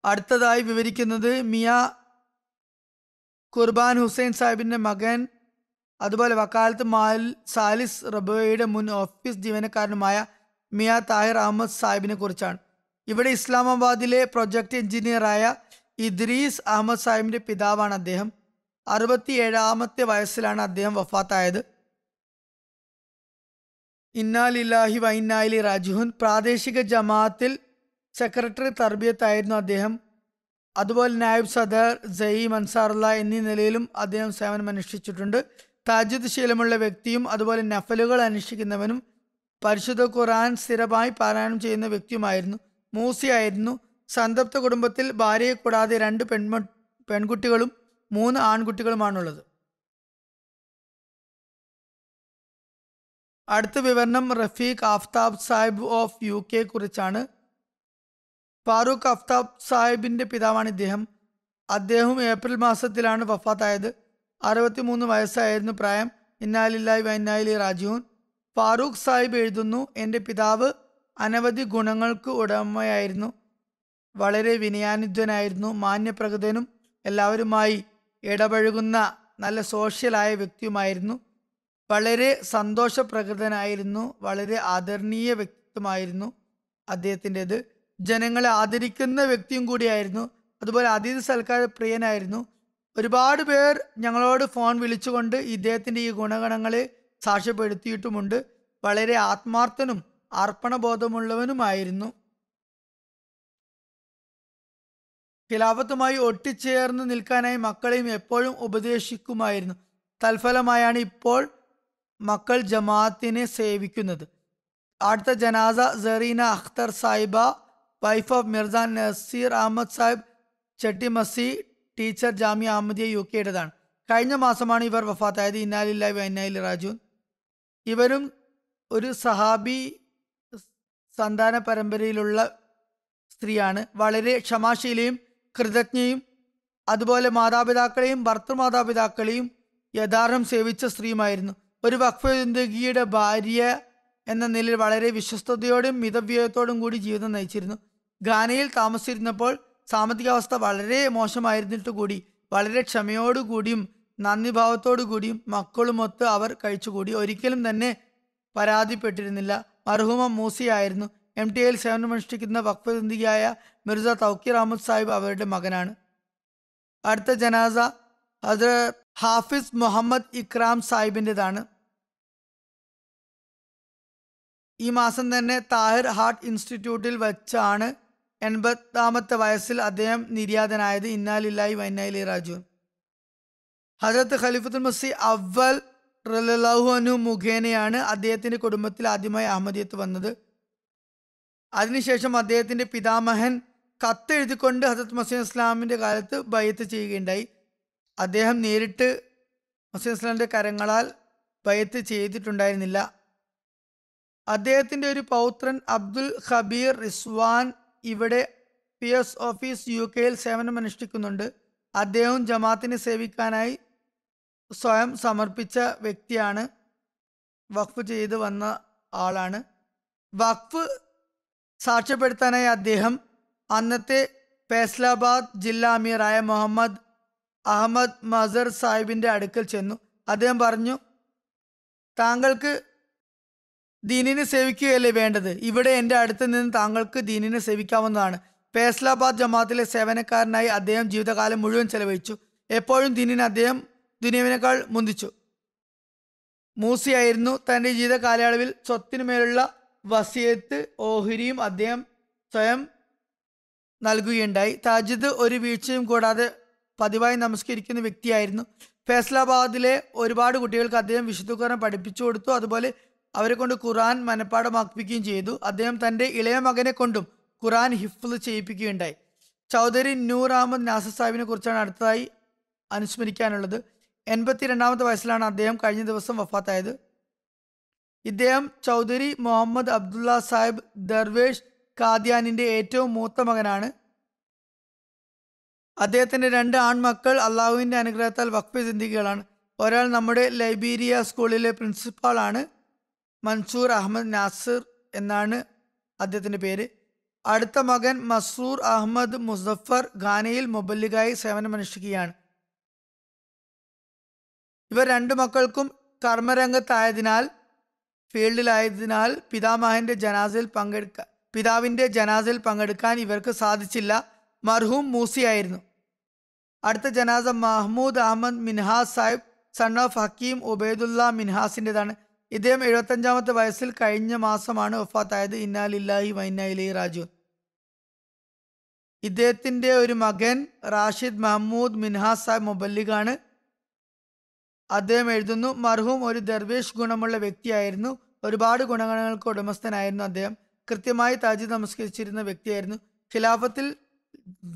അടുത്തതായി വിവരിക്കുന്നത് മിയ കുർബാൻ ഹുസൈൻ സാഹിബിൻ്റെ മകൻ അതുപോലെ വക്കാലത്ത് മാൽ സാലിസ് റബയുടെ മുൻ ഓഫീസ് ജീവനക്കാരനുമായ മിയ താഹിർ അഹമ്മദ് സാഹിബിനെ കുറിച്ചാണ് ഇവിടെ ഇസ്ലാമാബാദിലെ പ്രൊജക്ട് എഞ്ചിനീയറായ ഇദ്രീസ് അഹമ്മദ് സാഹിബിൻ്റെ പിതാവാണ് അദ്ദേഹം അറുപത്തിയേഴാമത്തെ വയസ്സിലാണ് അദ്ദേഹം വഫാത്തായത് ഇന്നാലില്ലാഹി വൈനാലി രാജുഹുൻ പ്രാദേശിക ജമാഅത്തിൽ സെക്രട്ടറി തർബിയത്തായിരുന്നു അദ്ദേഹം അതുപോലെ നായബ് സദർ ജയി അൻസാറുള്ള എന്നീ നിലയിലും അദ്ദേഹം സേവനം അനുഷ്ഠിച്ചിട്ടുണ്ട് താജുദ് ശീലമുള്ള വ്യക്തിയും അതുപോലെ നഫലുകൾ അനുഷ്ഠിക്കുന്നവനും പരിശുദ്ധ ഖുറാൻ സ്ഥിരമായി പാരായണം ചെയ്യുന്ന വ്യക്തിയുമായിരുന്നു മൂസിയായിരുന്നു സന്തപ്ത കുടുംബത്തിൽ ഭാര്യയെ കൂടാതെ രണ്ട് പെൺമ പെൺകുട്ടികളും മൂന്ന് ആൺകുട്ടികളുമാണുള്ളത് അടുത്ത വിവരണം Rafiq Aftab Sahib of U K കുറിച്ചാണ് ഫാറൂഖ് ആഫ്താബ് സാഹിബിൻ്റെ പിതാവാണ് ഇദ്ദേഹം അദ്ദേഹം ഏപ്രിൽ മാസത്തിലാണ് വഫാത്തായത് അറുപത്തിമൂന്ന് വയസ്സായിരുന്നു പ്രായം ഇന്നാലില്ലായി വൈനായിലി രാജീവൻ ഫാറൂഖ് സാഹിബ് എഴുതുന്നു എൻ്റെ പിതാവ് അനവധി ഗുണങ്ങൾക്ക് ഉടമയായിരുന്നു വളരെ വിനയാനിധ്യനായിരുന്നു മാന്യപ്രകൃതനും എല്ലാവരുമായി ഇടപഴകുന്ന നല്ല സോഷ്യലായ വ്യക്തിയുമായിരുന്നു വളരെ സന്തോഷപ്രകൃതനായിരുന്നു വളരെ ആദരണീയ വ്യക്തിത്വമായിരുന്നു അദ്ദേഹത്തിൻ്റെത് ജനങ്ങളെ ആദരിക്കുന്ന വ്യക്തിയും കൂടിയായിരുന്നു അതുപോലെ അതിഥി സൽക്കാര പ്രിയനായിരുന്നു ഒരുപാട് പേർ ഞങ്ങളോട് ഫോൺ വിളിച്ചുകൊണ്ട് ഇദ്ദേഹത്തിൻ്റെ ഈ ഗുണഗണങ്ങളെ സാക്ഷ്യപ്പെടുത്തിയിട്ടുമുണ്ട് വളരെ ആത്മാർത്ഥനും അർപ്പണബോധമുള്ളവനുമായിരുന്നു ഖിലാഫത്തുമായി ഒട്ടിച്ചേർന്ന് നിൽക്കാനായി മക്കളെയും എപ്പോഴും ഉപദേശിക്കുമായിരുന്നു തൽഫലമായാണ് ഇപ്പോൾ മക്കൾ ജമാഅത്തിനെ സേവിക്കുന്നത് അടുത്ത ജനാസ സെറീന അഖ്തർ സാഹിബ വൈഫ് ഓഫ് മിർസ നസീർ അഹമ്മദ് സാഹിബ് മസി ടീച്ചർ ജാമി അഹമ്മദിയ യു കെയുടേതാണ് കഴിഞ്ഞ മാസമാണ് ഇവർ വഫാത്തായത് ഇന്നാലില്ലായി വൈനാലി രാജു ഇവരും ഒരു സഹാബി സന്താന പരമ്പരയിലുള്ള സ്ത്രീയാണ് വളരെ ക്ഷമാശീലയും കൃതജ്ഞയും അതുപോലെ മാതാപിതാക്കളെയും ഭർത്തൃമാതാപിതാക്കളെയും യഥാർത്ഥം സേവിച്ച സ്ത്രീയുമായിരുന്നു ഒരു വഖഫ് ജിന്ദഗിയുടെ ഭാര്യ എന്ന നിലയിൽ വളരെ വിശ്വസ്തയോടും മിതവ്യയത്തോടും കൂടി ജീവിതം നയിച്ചിരുന്നു ഗാനയിൽ താമസിച്ചിരുന്നപ്പോൾ സാമ്പത്തികാവസ്ഥ വളരെ മോശമായിരുന്നിട്ട് കൂടി വളരെ ക്ഷമയോടുകൂടിയും കൂടിയും മക്കളുമൊത്ത് അവർ കഴിച്ചുകൂടി ഒരിക്കലും തന്നെ പരാതിപ്പെട്ടിരുന്നില്ല മർഹൂമ മൂസിയായിരുന്നു എം ടി എയിൽ സേവനമനുഷ്ഠിക്കുന്ന വഖഫ് മിർജ മിർസ തൗക്കീർ അഹമ്മദ് സാഹിബ് അവരുടെ മകനാണ് അടുത്ത ജനാസ അത് ഹാഫിസ് മുഹമ്മദ് ഇക്രാം സാഹിബിൻ്റെതാണ് ഈ മാസം തന്നെ താഹിർ ഹാർട്ട് ഇൻസ്റ്റിറ്റ്യൂട്ടിൽ വെച്ചാണ് എൺപതാമത്തെ വയസ്സിൽ അദ്ദേഹം നിര്യാതനായത് ഇന്നാലില്ലായി വൈനാലി രാജു ഹജറത്ത് ഖലീഫത്തുൽ മസി അവൽ റലഹു മുഖേനയാണ് അദ്ദേഹത്തിൻ്റെ കുടുംബത്തിൽ ആദ്യമായി അഹമ്മദിയത്ത് വന്നത് അതിനുശേഷം അദ്ദേഹത്തിൻ്റെ പിതാമഹൻ കത്തെഴുതിക്കൊണ്ട് ഹസത്ത് മസീൻ ഇസ്ലാമിൻ്റെ കാലത്ത് ബയ്യത്ത് ചെയ്യുകയുണ്ടായി അദ്ദേഹം നേരിട്ട് മസീൻ ഇസ്ലാമിൻ്റെ കരങ്ങളാൽ ബയ്യത്ത് ചെയ്തിട്ടുണ്ടായിരുന്നില്ല അദ്ദേഹത്തിൻ്റെ ഒരു പൗത്രൻ അബ്ദുൽ ഖബീർ റിസ്വാൻ ഇവിടെ പി എസ് ഓഫീസ് യു കെയിൽ സേവനമനുഷ്ഠിക്കുന്നുണ്ട് അദ്ദേഹവും ജമാഅത്തിനെ സേവിക്കാനായി സ്വയം സമർപ്പിച്ച വ്യക്തിയാണ് വഖഫ് ചെയ്ത് വന്ന ആളാണ് വഖഫ് സാക്ഷ്യപ്പെടുത്താനായി അദ്ദേഹം അന്നത്തെ ഫേസ്ലാബാദ് ജില്ലാ അമീറായ മുഹമ്മദ് അഹമ്മദ് മസർ സാഹിബിൻ്റെ അടുക്കൽ ചെന്നു അദ്ദേഹം പറഞ്ഞു താങ്കൾക്ക് ദീനിനെ സേവിക്കുകയല്ലേ വേണ്ടത് ഇവിടെ എൻ്റെ അടുത്ത് നിന്ന് താങ്കൾക്ക് ദീനിനെ സേവിക്കാവുന്നതാണ് ഫേസ്ലാബാദ് ജമാഅത്തിലെ സേവനക്കാരനായി അദ്ദേഹം ജീവിതകാലം മുഴുവൻ ചെലവഴിച്ചു എപ്പോഴും ദീനിന് അദ്ദേഹം ദുനിയവിനേക്കാൾ മുന്തിച്ചു മൂസിയായിരുന്നു തൻ്റെ ജീവിത കാലയളവിൽ സ്വത്തിനുമേലുള്ള വസിയത്ത് ഓഹരിയും അദ്ദേഹം സ്വയം നൽകുകയുണ്ടായി താജിദ് ഒരു വീഴ്ചയും കൂടാതെ പതിവായി നമസ്കരിക്കുന്ന വ്യക്തിയായിരുന്നു ഫൈസലാബാദിലെ ഒരുപാട് കുട്ടികൾക്ക് അദ്ദേഹം ഖുറാൻ പഠിപ്പിച്ചു കൊടുത്തു അതുപോലെ അവരെ കൊണ്ട് ഖുറാൻ മനഃപ്പാടമാക്കിപ്പിക്കുകയും ചെയ്തു അദ്ദേഹം തൻ്റെ ഇളയ മകനെ കൊണ്ടും ഖുറാൻ ഹിഫ്ല് ചെയ്യിപ്പിക്കുകയുണ്ടായി ചൗധരി നൂർ അഹമ്മദ് നാസർ സാഹിബിനെ കുറിച്ചാണ് അടുത്തതായി അനുസ്മരിക്കാനുള്ളത് എൺപത്തി രണ്ടാമത്തെ വയസ്സിലാണ് അദ്ദേഹം കഴിഞ്ഞ ദിവസം വഫാത്തായത് ഇദ്ദേഹം ചൗധരി മുഹമ്മദ് അബ്ദുള്ള സാഹിബ് ദർവേഷ് കാദ്യാനിൻ്റെ ഏറ്റവും മൂത്ത മകനാണ് അദ്ദേഹത്തിൻ്റെ രണ്ട് ആൺമക്കൾ അള്ളാഹുവിൻ്റെ അനുഗ്രഹത്താൽ വഖഫ് സിദ്ധികളാണ് ഒരാൾ നമ്മുടെ ലൈബീരിയ സ്കൂളിലെ പ്രിൻസിപ്പാളാണ് മൻസൂർ അഹമ്മദ് നാസിർ എന്നാണ് അദ്ദേഹത്തിൻ്റെ പേര് അടുത്ത മകൻ മസൂർ അഹമ്മദ് മുസഫർ ഖാനയിൽ മൊബല്ലിഗായി സേവനമനുഷ്ഠിക്കുകയാണ് ഇവർ രണ്ട് മക്കൾക്കും കർമ്മരംഗത്തായതിനാൽ ഫീൽഡിലായതിനാൽ പിതാമഹന്റെ ജനാസിൽ പങ്കെടുക്ക പിതാവിൻ്റെ ജനാസിൽ പങ്കെടുക്കാൻ ഇവർക്ക് സാധിച്ചില്ല മർഹൂം മൂസിയായിരുന്നു അടുത്ത ജനാസ മഹ്മൂദ് അഹമ്മദ് മിൻഹാസ് സാഹിബ് സൺ ഓഫ് ഹക്കീം ഉബൈദുല്ല മിൻഹാസിൻ്റെതാണ് ഇദ്ദേഹം എഴുപത്തഞ്ചാമത്തെ വയസ്സിൽ കഴിഞ്ഞ മാസമാണ് വഫാത്തായത് ഇന്നാലില്ലാഹി വൈനായിലി രാജു ഇദ്ദേഹത്തിൻ്റെ ഒരു മകൻ റാഷിദ് മഹമ്മൂദ് മിൻഹാസ് സാഹിബ് മുബല്ലിഖാണ് അദ്ദേഹം എഴുതുന്നു മർഹൂം ഒരു ദർവേഷ് ഗുണമുള്ള വ്യക്തിയായിരുന്നു ഒരുപാട് ഗുണഗണങ്ങൾക്ക് ഉടമസ്ഥനായിരുന്നു അദ്ദേഹം കൃത്യമായി താജി നമസ്കരിച്ചിരുന്ന വ്യക്തിയായിരുന്നു ഖിലാഫത്തിൽ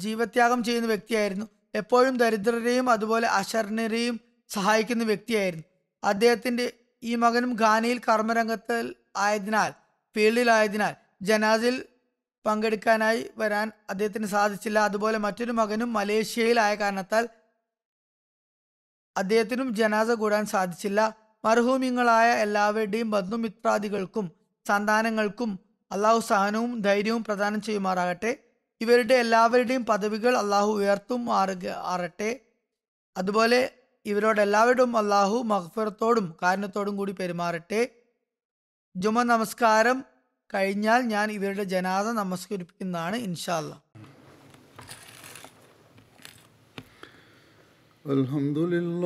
ജീവത്യാഗം ചെയ്യുന്ന വ്യക്തിയായിരുന്നു എപ്പോഴും ദരിദ്രരെയും അതുപോലെ അശരണരെയും സഹായിക്കുന്ന വ്യക്തിയായിരുന്നു അദ്ദേഹത്തിൻ്റെ ഈ മകനും ഖാനയിൽ കർമ്മരംഗത്തിൽ ആയതിനാൽ ഫീൽഡിലായതിനാൽ ജനാസിൽ പങ്കെടുക്കാനായി വരാൻ അദ്ദേഹത്തിന് സാധിച്ചില്ല അതുപോലെ മറ്റൊരു മകനും മലേഷ്യയിലായ കാരണത്താൽ അദ്ദേഹത്തിനും ജനാസ കൂടാൻ സാധിച്ചില്ല മർഹൂമിങ്ങളായ എല്ലാവരുടെയും ബന്ധുമിത്രാദികൾക്കും സന്താനങ്ങൾക്കും അള്ളാഹു സഹനവും ധൈര്യവും പ്രദാനം ചെയ്യുമാറാകട്ടെ ഇവരുടെ എല്ലാവരുടെയും പദവികൾ അള്ളാഹു ഉയർത്തും ആറട്ടെ അതുപോലെ ഇവരോടെല്ലാവരോടും അള്ളാഹു മഹ്ഫിറത്തോടും കാരണത്തോടും കൂടി പെരുമാറട്ടെ ജുമ നമസ്കാരം കഴിഞ്ഞാൽ ഞാൻ ഇവരുടെ ജനാദ നമസ്കരിപ്പിക്കുന്നതാണ് ഇൻഷാല്ല അലഹമുല്ല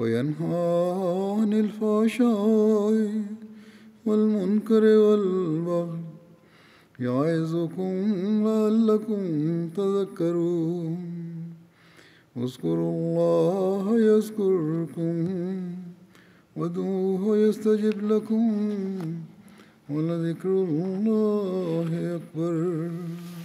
وينهى عن الفحشاء والمنكر والبغي يعظكم لعلكم تذكرون اذكروا الله يذكركم ودوه يستجب لكم ولذكر الله أكبر